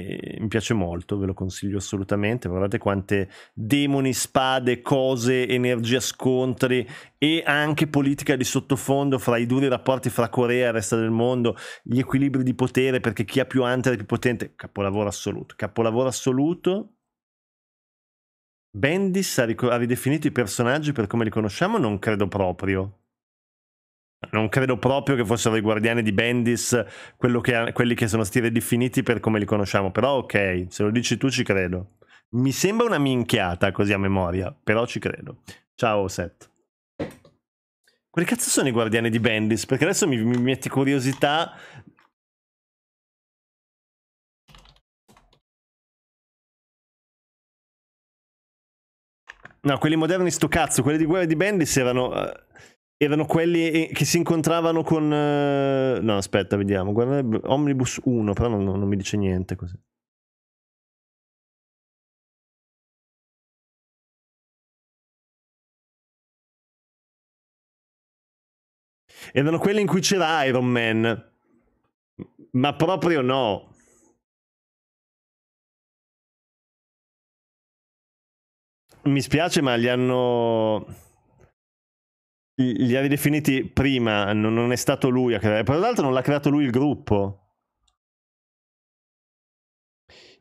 E mi piace molto, ve lo consiglio assolutamente. Guardate quante demoni, spade, cose, energia, scontri e anche politica di sottofondo fra i duri rapporti fra Corea e il resto del mondo, gli equilibri di potere perché chi ha più hunter è più potente. Capolavoro assoluto, capolavoro assoluto. Bendis ha, ridefinito i personaggi per come li conosciamo? Non credo proprio. Non credo proprio che fossero i guardiani di Bendis che, quelli che sono stati definiti per come li conosciamo, però ok, se lo dici tu ci credo. Mi sembra una minchiata così a memoria, però ci credo. Ciao Seth. Quali cazzo sono i guardiani di Bendis? Perché adesso mi, mi metti curiosità No, quelli moderni sto cazzo, quelli di guerra di Bendis erano... Eh, erano quelli eh, che si incontravano con... Eh, no, aspetta, vediamo. Guarda, Omnibus 1, però non, non mi dice niente così. Erano quelli in cui c'era Iron Man. Ma proprio no. Mi spiace, ma li hanno li ha ridefiniti prima, non è stato lui a creare, però l'altro non l'ha creato lui il gruppo.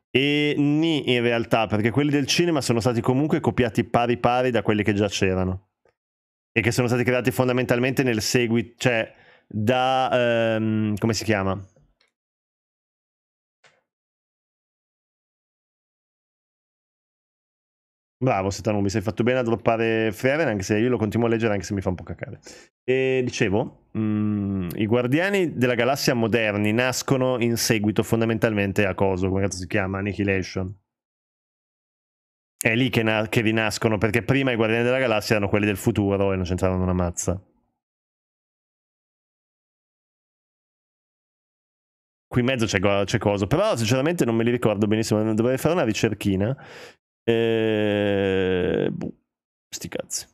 E ni in realtà, perché quelli del cinema sono stati comunque copiati pari pari da quelli che già c'erano e che sono stati creati fondamentalmente nel seguito, cioè da, um, come si chiama? Bravo Setano, mi sei fatto bene a droppare Freven, anche se io lo continuo a leggere anche se mi fa un po' cacare. E dicevo, mh, mm, i guardiani della galassia moderni nascono in seguito fondamentalmente a coso, come cazzo si chiama? Annihilation. È lì che, che rinascono, perché prima i guardiani della galassia erano quelli del futuro e non c'entravano una mazza. qui in mezzo c'è, c'è coso, però sinceramente non me li ricordo benissimo, dovrei fare una ricerchina. E... Ehm, boh, sti cazzi.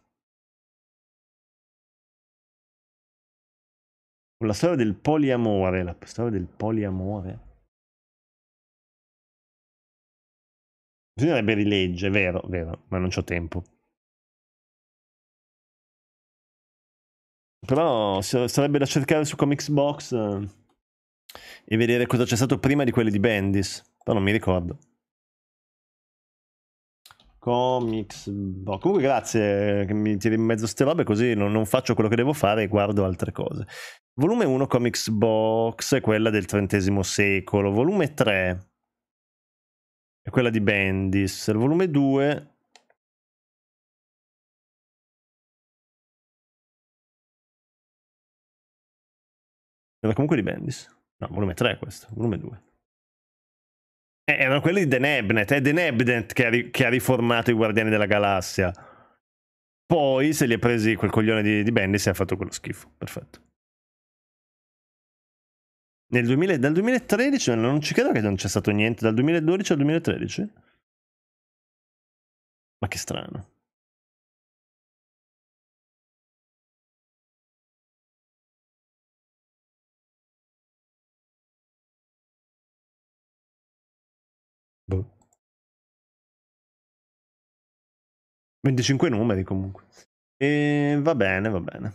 La storia del poliamore, la storia del poliamore. Bisognerebbe rileggere, vero, vero, ma non c'ho tempo. Però sarebbe da cercare su Comics Box eh, e vedere cosa c'è stato prima di quelli di Bendis. Però non mi ricordo. Comics. Boh, comunque, grazie che mi tiri in mezzo ste robe, così non, non, faccio quello che devo fare e guardo altre cose. Volume 1 Comics Box è quella del XX secolo. Volume 3 è quella di Bendis. Il volume 2 era comunque di Bendis. No, volume 3 è questo, volume 2. Eh, erano quelli di The Nebnet, è The Nebnet che ha, ri- che ha riformato i Guardiani della Galassia. Poi se li ha presi quel coglione di, di Bendis e ha fatto quello schifo. Perfetto. Nel 2000, dal 2013 non ci credo che non c'è stato niente, dal 2012 al 2013. Ma che strano. 25 boh. numeri comunque. E va bene, va bene.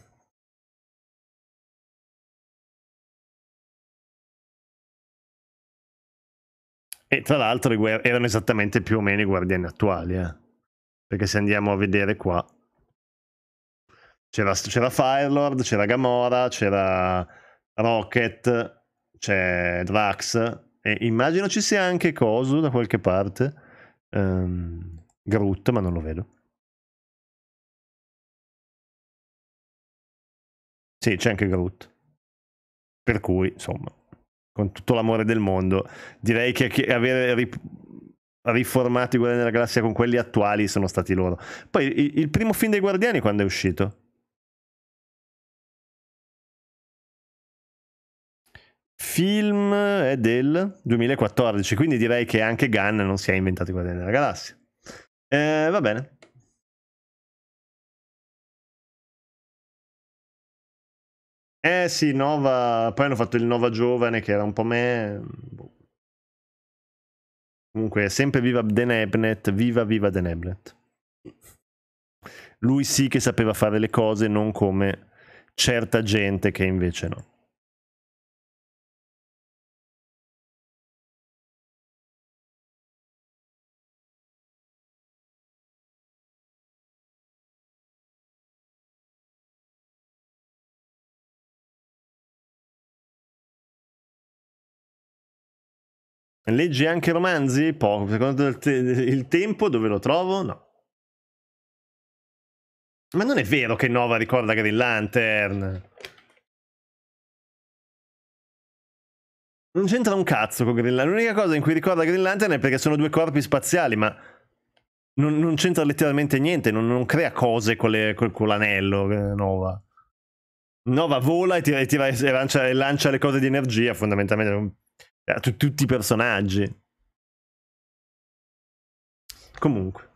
E tra l'altro erano esattamente più o meno i guardiani attuali, eh? perché se andiamo a vedere qua, c'era, c'era Firelord, c'era Gamora, c'era Rocket, c'è Drax, e immagino ci sia anche Coso da qualche parte. Um, Groot, ma non lo vedo. Sì, c'è anche Groot. Per cui, insomma, con tutto l'amore del mondo, direi che avere rip- riformato i Guardiani della Galassia con quelli attuali sono stati loro. Poi il primo film dei Guardiani quando è uscito? Film è eh, del 2014, quindi direi che anche Gunn non si è inventato i Guardiani della Galassia. Eh, va bene. Eh sì, Nova. Poi hanno fatto il Nova Giovane che era un po' me. Boh. Comunque, sempre viva Denebnet, viva viva Denebnet. Lui sì che sapeva fare le cose, non come certa gente che invece no. Leggi anche romanzi? Poco. Secondo il, te- il tempo dove lo trovo? No. Ma non è vero che Nova ricorda Green Lantern. Non c'entra un cazzo con Green Lantern. L'unica cosa in cui ricorda Green Lantern è perché sono due corpi spaziali, ma non, non c'entra letteralmente niente. Non, non crea cose con, le, con, con l'anello eh, Nova. Nova vola e, tira, e, tira, e, lancia, e, lancia, le cose di energia, fondamentalmente. Eh, T- tutti i personaggi. Comunque.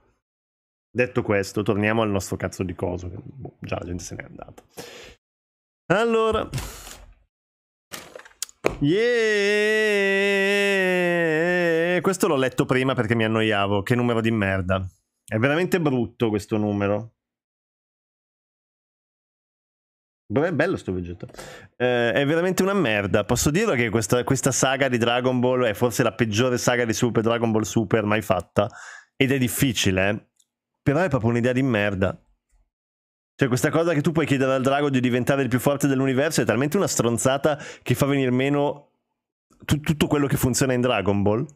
Detto questo, torniamo al nostro cazzo di coso. Che, boh, già la gente se n'è andata. Allora. Yeah! Questo l'ho letto prima perché mi annoiavo. Che numero di merda. È veramente brutto questo numero. Beh, è bello sto Vegeta. Eh, è veramente una merda. Posso dirlo che questa, questa, saga di Dragon Ball è forse la peggiore saga di Super Dragon Ball Super mai fatta. Ed è difficile, eh? però è proprio un'idea di merda. Cioè, questa cosa che tu puoi chiedere al drago di diventare il più forte dell'universo è talmente una stronzata che fa venire meno t- tutto quello che funziona in Dragon Ball.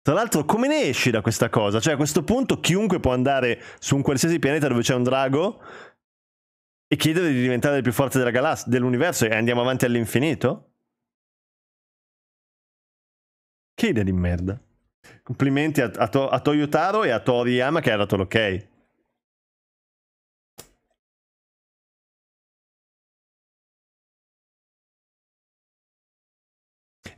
Tra l'altro, come ne esci da questa cosa? Cioè, a questo punto, chiunque può andare su un qualsiasi pianeta dove c'è un drago e chiedere di diventare il più forte della galassia, dell'universo e andiamo avanti all'infinito? Che idea di merda. Complimenti a, a, to- a Toyotaro e a Toriyama che ha dato l'ok.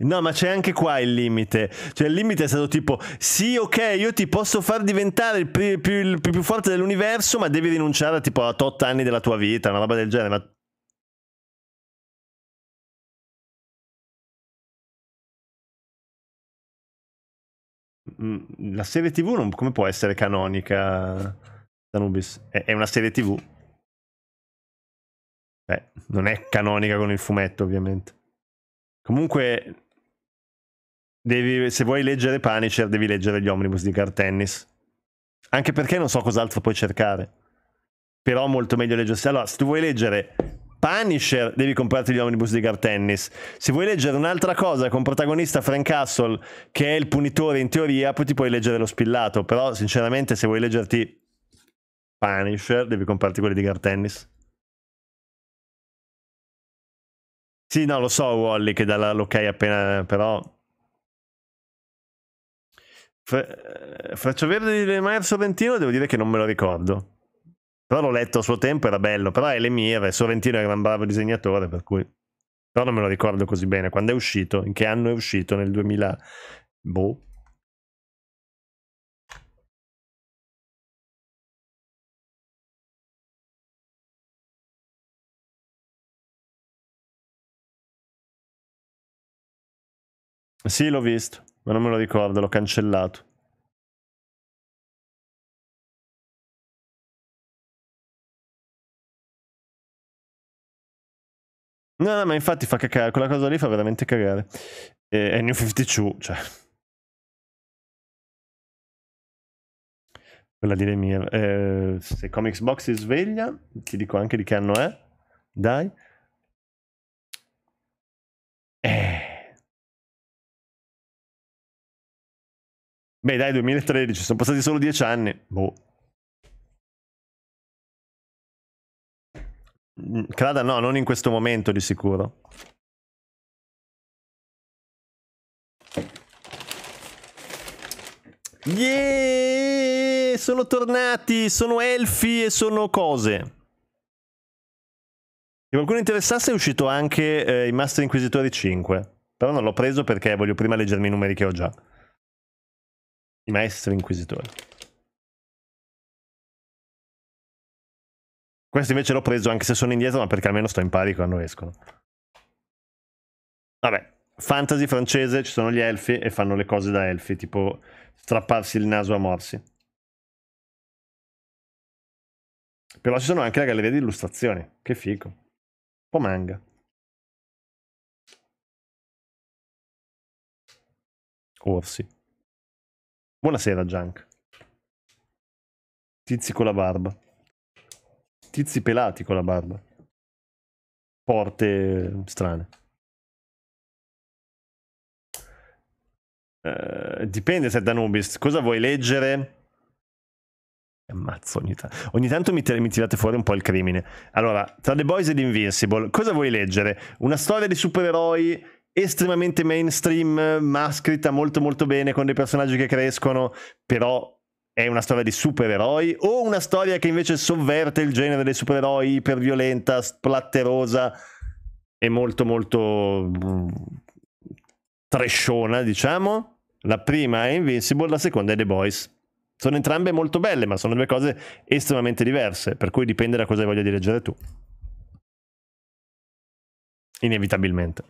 No, ma c'è anche qua il limite. Cioè, il limite è stato tipo: sì, ok, io ti posso far diventare il più, più, il più forte dell'universo, ma devi rinunciare tipo a 8 anni della tua vita, una roba del genere. Ma mm, la serie tv non, come può essere canonica Danubis? È, è una serie tv Beh, non è canonica con il fumetto ovviamente comunque Devi, se vuoi leggere Punisher, devi leggere gli omnibus di Tennis. Anche perché non so cos'altro puoi cercare. Però molto meglio leggersi. Allora, se tu vuoi leggere Punisher, devi comprarti gli omnibus di Tennis. Se vuoi leggere un'altra cosa con protagonista Frank Castle, che è il punitore in teoria, poi ti puoi leggere lo spillato. Però, sinceramente, se vuoi leggerti Punisher, devi comprarti quelli di Tennis. Sì, no, lo so, Wally, che dà l'ok appena, però Fre- Frecciaverde di Mayer Sorrentino devo dire che non me lo ricordo. Però l'ho letto a suo tempo, era bello. Però è le mire, Sorrentino era un bravo disegnatore, per cui... Però non me lo ricordo così bene. Quando è uscito? In che anno è uscito? Nel 2000... Boh. Sì, l'ho visto, ma non me lo ricordo, l'ho cancellato. No, no, ma infatti fa cacare, quella cosa lì fa veramente cagare. E, è New 52, cioè. Quella di Lemire. Eh, se Comics Box si sveglia, ti dico anche di che anno è. Dai. Beh, dai, 2013, sono passati solo dieci anni. Boh. Mm, Crada no, non in questo momento di sicuro. Yeah! Sono tornati, sono elfi e sono cose. Se qualcuno interessasse è uscito anche eh, i Master Inquisitori 5, però non l'ho preso perché voglio prima leggermi i numeri che ho già maestri inquisitori. Questo invece l'ho preso anche se sono indietro, ma perché almeno sto in pari quando escono. Vabbè, fantasy francese, ci sono gli elfi e fanno le cose da elfi, tipo strapparsi il naso a morsi. Però ci sono anche la galleria di illustrazioni, che fico. Un po' manga. Orsi. Buonasera, Junk. Tizi con la barba. Tizi pelati con la barba. Porte strane. Uh, dipende se è Danubis. Cosa vuoi leggere? Ammazzo ogni tanto. Ogni tanto mi, mi, tirate fuori un po' il crimine. Allora, tra The Boys e The Invincible, cosa vuoi leggere? Una storia di supereroi estremamente mainstream, ma scritta molto molto bene con dei personaggi che crescono, però è una storia di supereroi o una storia che invece sovverte il genere dei supereroi, iperviolenta, splatterosa e molto molto mm, tresciona, diciamo. La prima è Invincible, la seconda è The Boys. Sono entrambe molto belle, ma sono due cose estremamente diverse, per cui dipende da cosa hai voglia di leggere tu. Inevitabilmente.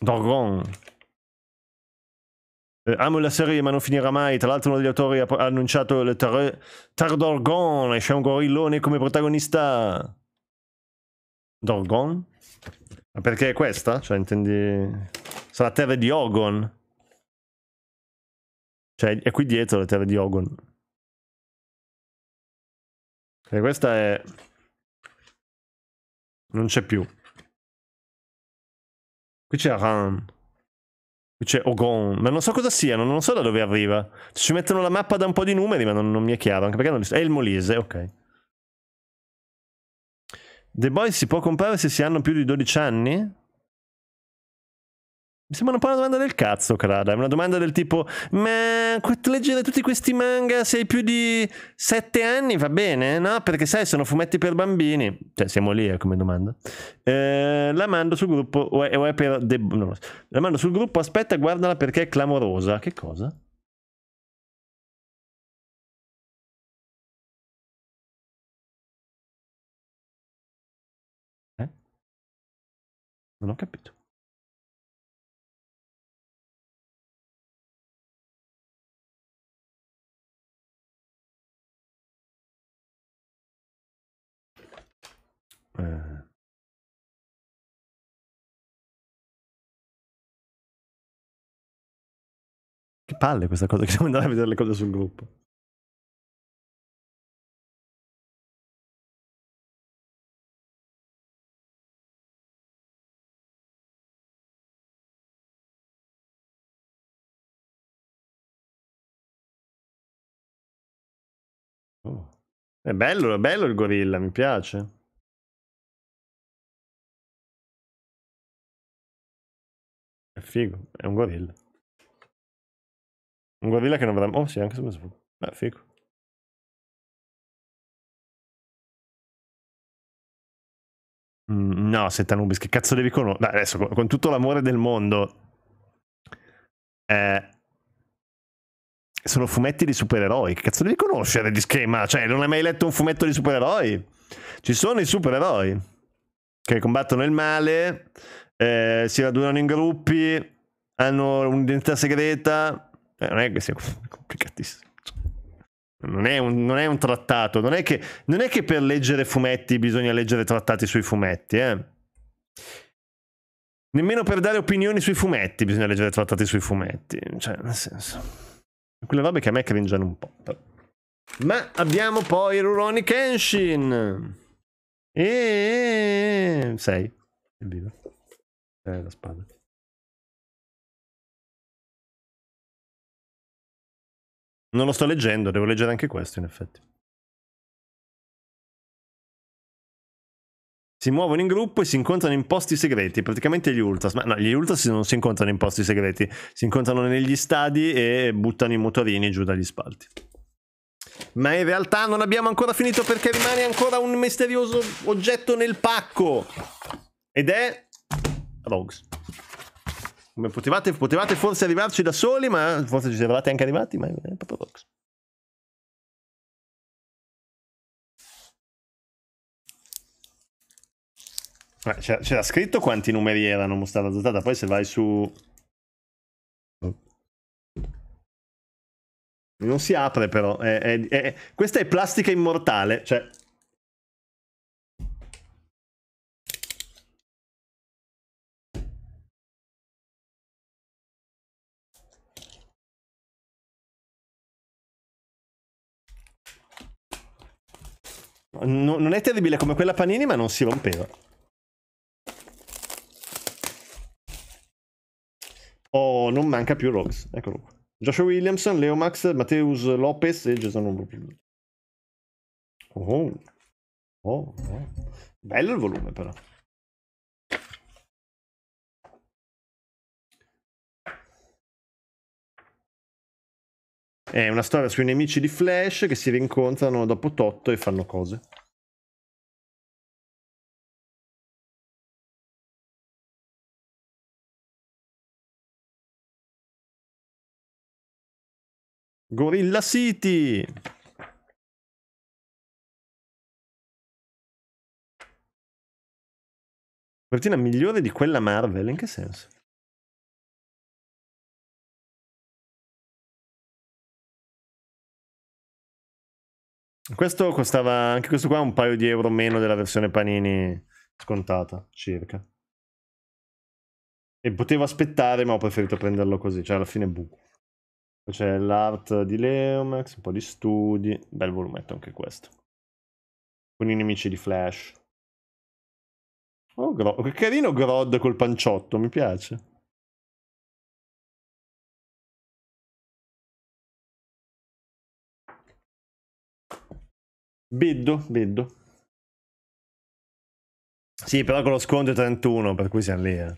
Dorgon. Eh, amo la serie ma non finirà mai. Tra l'altro uno degli autori ha annunciato il tar- Tardorgon e c'è un gorillone come protagonista. Dorgon? Ma perché è questa? Cioè intendi... Sarà la terra di Ogon. Cioè è qui dietro la terra di Ogon. E questa è... Non c'è più. Qui c'è Aran. Qui c'è Ogon. Ma non so cosa siano, non so da dove arriva. Ci mettono la mappa da un po' di numeri, ma non, non mi è chiaro. Anche perché non li so. È il Molise, ok. The Boys si può comprare se si hanno più di 12 anni? Mi sembra un po' una domanda del cazzo, Crada. È una domanda del tipo: Ma leggere tutti questi manga se hai più di sette anni va bene? No? Perché sai, sono fumetti per bambini. Cioè, siamo lì eh, come domanda. Eh, la mando sul gruppo. O è, o è per. De... No, la mando sul gruppo. Aspetta, guardala perché è clamorosa. Che cosa? Eh? Non ho capito. eh, che palle questa cosa che devo andare a vedere le cose sul gruppo. Oh. È bello, è bello il gorilla, mi piace. figo, è un gorilla. Un gorilla che non verrà... Oh sì, anche su Facebook. Beh, figo. Mm, no, Setanubis, che cazzo devi conoscere? Adesso, con, con tutto l'amore del mondo... Eh, sono fumetti di supereroi. Che cazzo devi conoscere di schema? Cioè, non hai mai letto un fumetto di supereroi? Ci sono i supereroi che combattono il male eh, si radunano in gruppi, hanno un'identità segreta. Eh, non è che sia complicatissimo. Non è, un, non è un trattato, non è, che, non è, che, per leggere fumetti bisogna leggere trattati sui fumetti, eh. Nemmeno per dare opinioni sui fumetti bisogna leggere trattati sui fumetti, cioè, nel senso. Quelle robe che a me cringiano un po'. Però. Ma abbiamo poi Ruroni Kenshin. E Sei. Evviva. Eh, la spada. Non lo sto leggendo, devo leggere anche questo in effetti. Si muovono in gruppo e si incontrano in posti segreti, praticamente gli Ultras. Ma no, gli Ultras non si incontrano in posti segreti, si incontrano negli stadi e buttano i motorini giù dagli spalti. Ma in realtà non abbiamo ancora finito perché rimane ancora un misterioso oggetto nel pacco. Ed è Rogues. potevate, potevate forse arrivarci da soli, ma forse ci eravate anche arrivati, ma è proprio Rogues. Eh, c'era scritto quanti numeri erano mostrata dotata, poi se vai su... Non si apre però, è, è, è... questa è plastica immortale, cioè no, non è terribile come quella panini, ma non si rompeva. Oh, non manca più Rox. Eccolo qua. Joshua Williamson, Leo Max, Mateus Lopez e Jason Umbroblu. Oh, oh, oh. Bello il volume però. È una storia sui nemici di Flash che si rincontrano dopo Totto e fanno cose. Gorilla City! Copertina migliore di quella Marvel, in che senso? Questo costava anche questo qua un paio di euro meno della versione Panini scontata, circa. E potevo aspettare, ma ho preferito prenderlo così, cioè alla fine buco. Poi c'è l'art di Leomax, un po' di studi, bel volumetto anche questo. Con i nemici di Flash. Oh, gro- che carino Grod col panciotto, mi piace. Beddo, Beddo. Sì, però con lo sconto è 31, per cui siamo lì. Eh.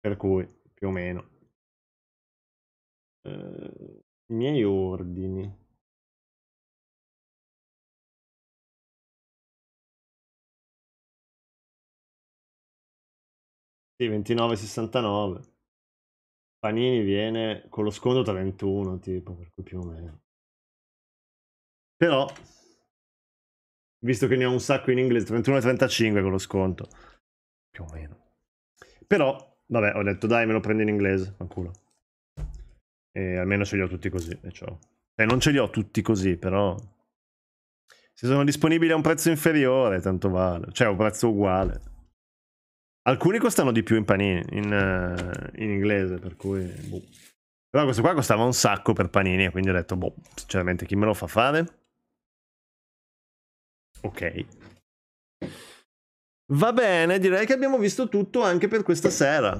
Per cui, più o meno. Uh, I miei ordini. Sì, 29,69. Panini viene con lo sconto 31, tipo, per cui più o meno. Però, visto che ne ho un sacco in inglese, 31 e 35 con lo sconto, più o meno. Però, vabbè, ho detto dai, me lo prendo in inglese, fanculo. E almeno ce li ho tutti così, e ciao. Eh, non ce li ho tutti così, però... Se sono disponibili a un prezzo inferiore, tanto vale. Cioè, a un prezzo uguale. Alcuni costano di più in panini, in, eh, in inglese, per cui... Boh. Però questo qua costava un sacco per panini, quindi ho detto, boh, sinceramente chi me lo fa fare? Ok. Va bene, direi che abbiamo visto tutto anche per questa sera.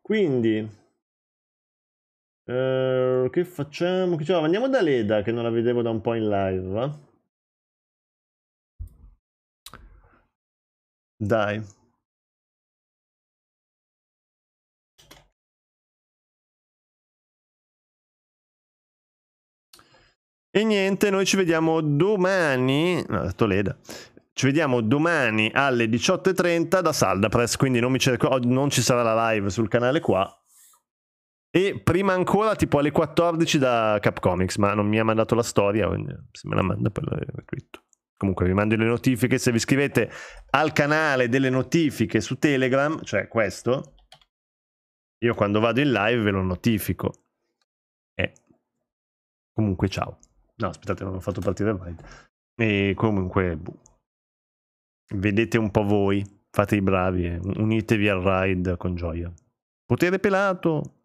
Quindi... Eh, che facciamo? Andiamo da Leda, che non la vedevo da un po' in live, va? Eh. Dai. E niente, noi ci vediamo domani, no, Toledo, ci vediamo domani alle 18.30 da Saldapress, quindi non, cerco, non, ci sarà la live sul canale qua. E prima ancora tipo alle 14 da Capcomics, ma non mi ha mandato la storia, se me la manda poi la retweet comunque vi mando le notifiche, se vi iscrivete al canale delle notifiche su Telegram, cioè questo, io quando vado in live ve lo notifico. E comunque ciao. No, aspettate, non ho fatto partire il mind. E comunque buh. vedete un po' voi, fate i bravi e unitevi al ride con gioia. Potere pelato.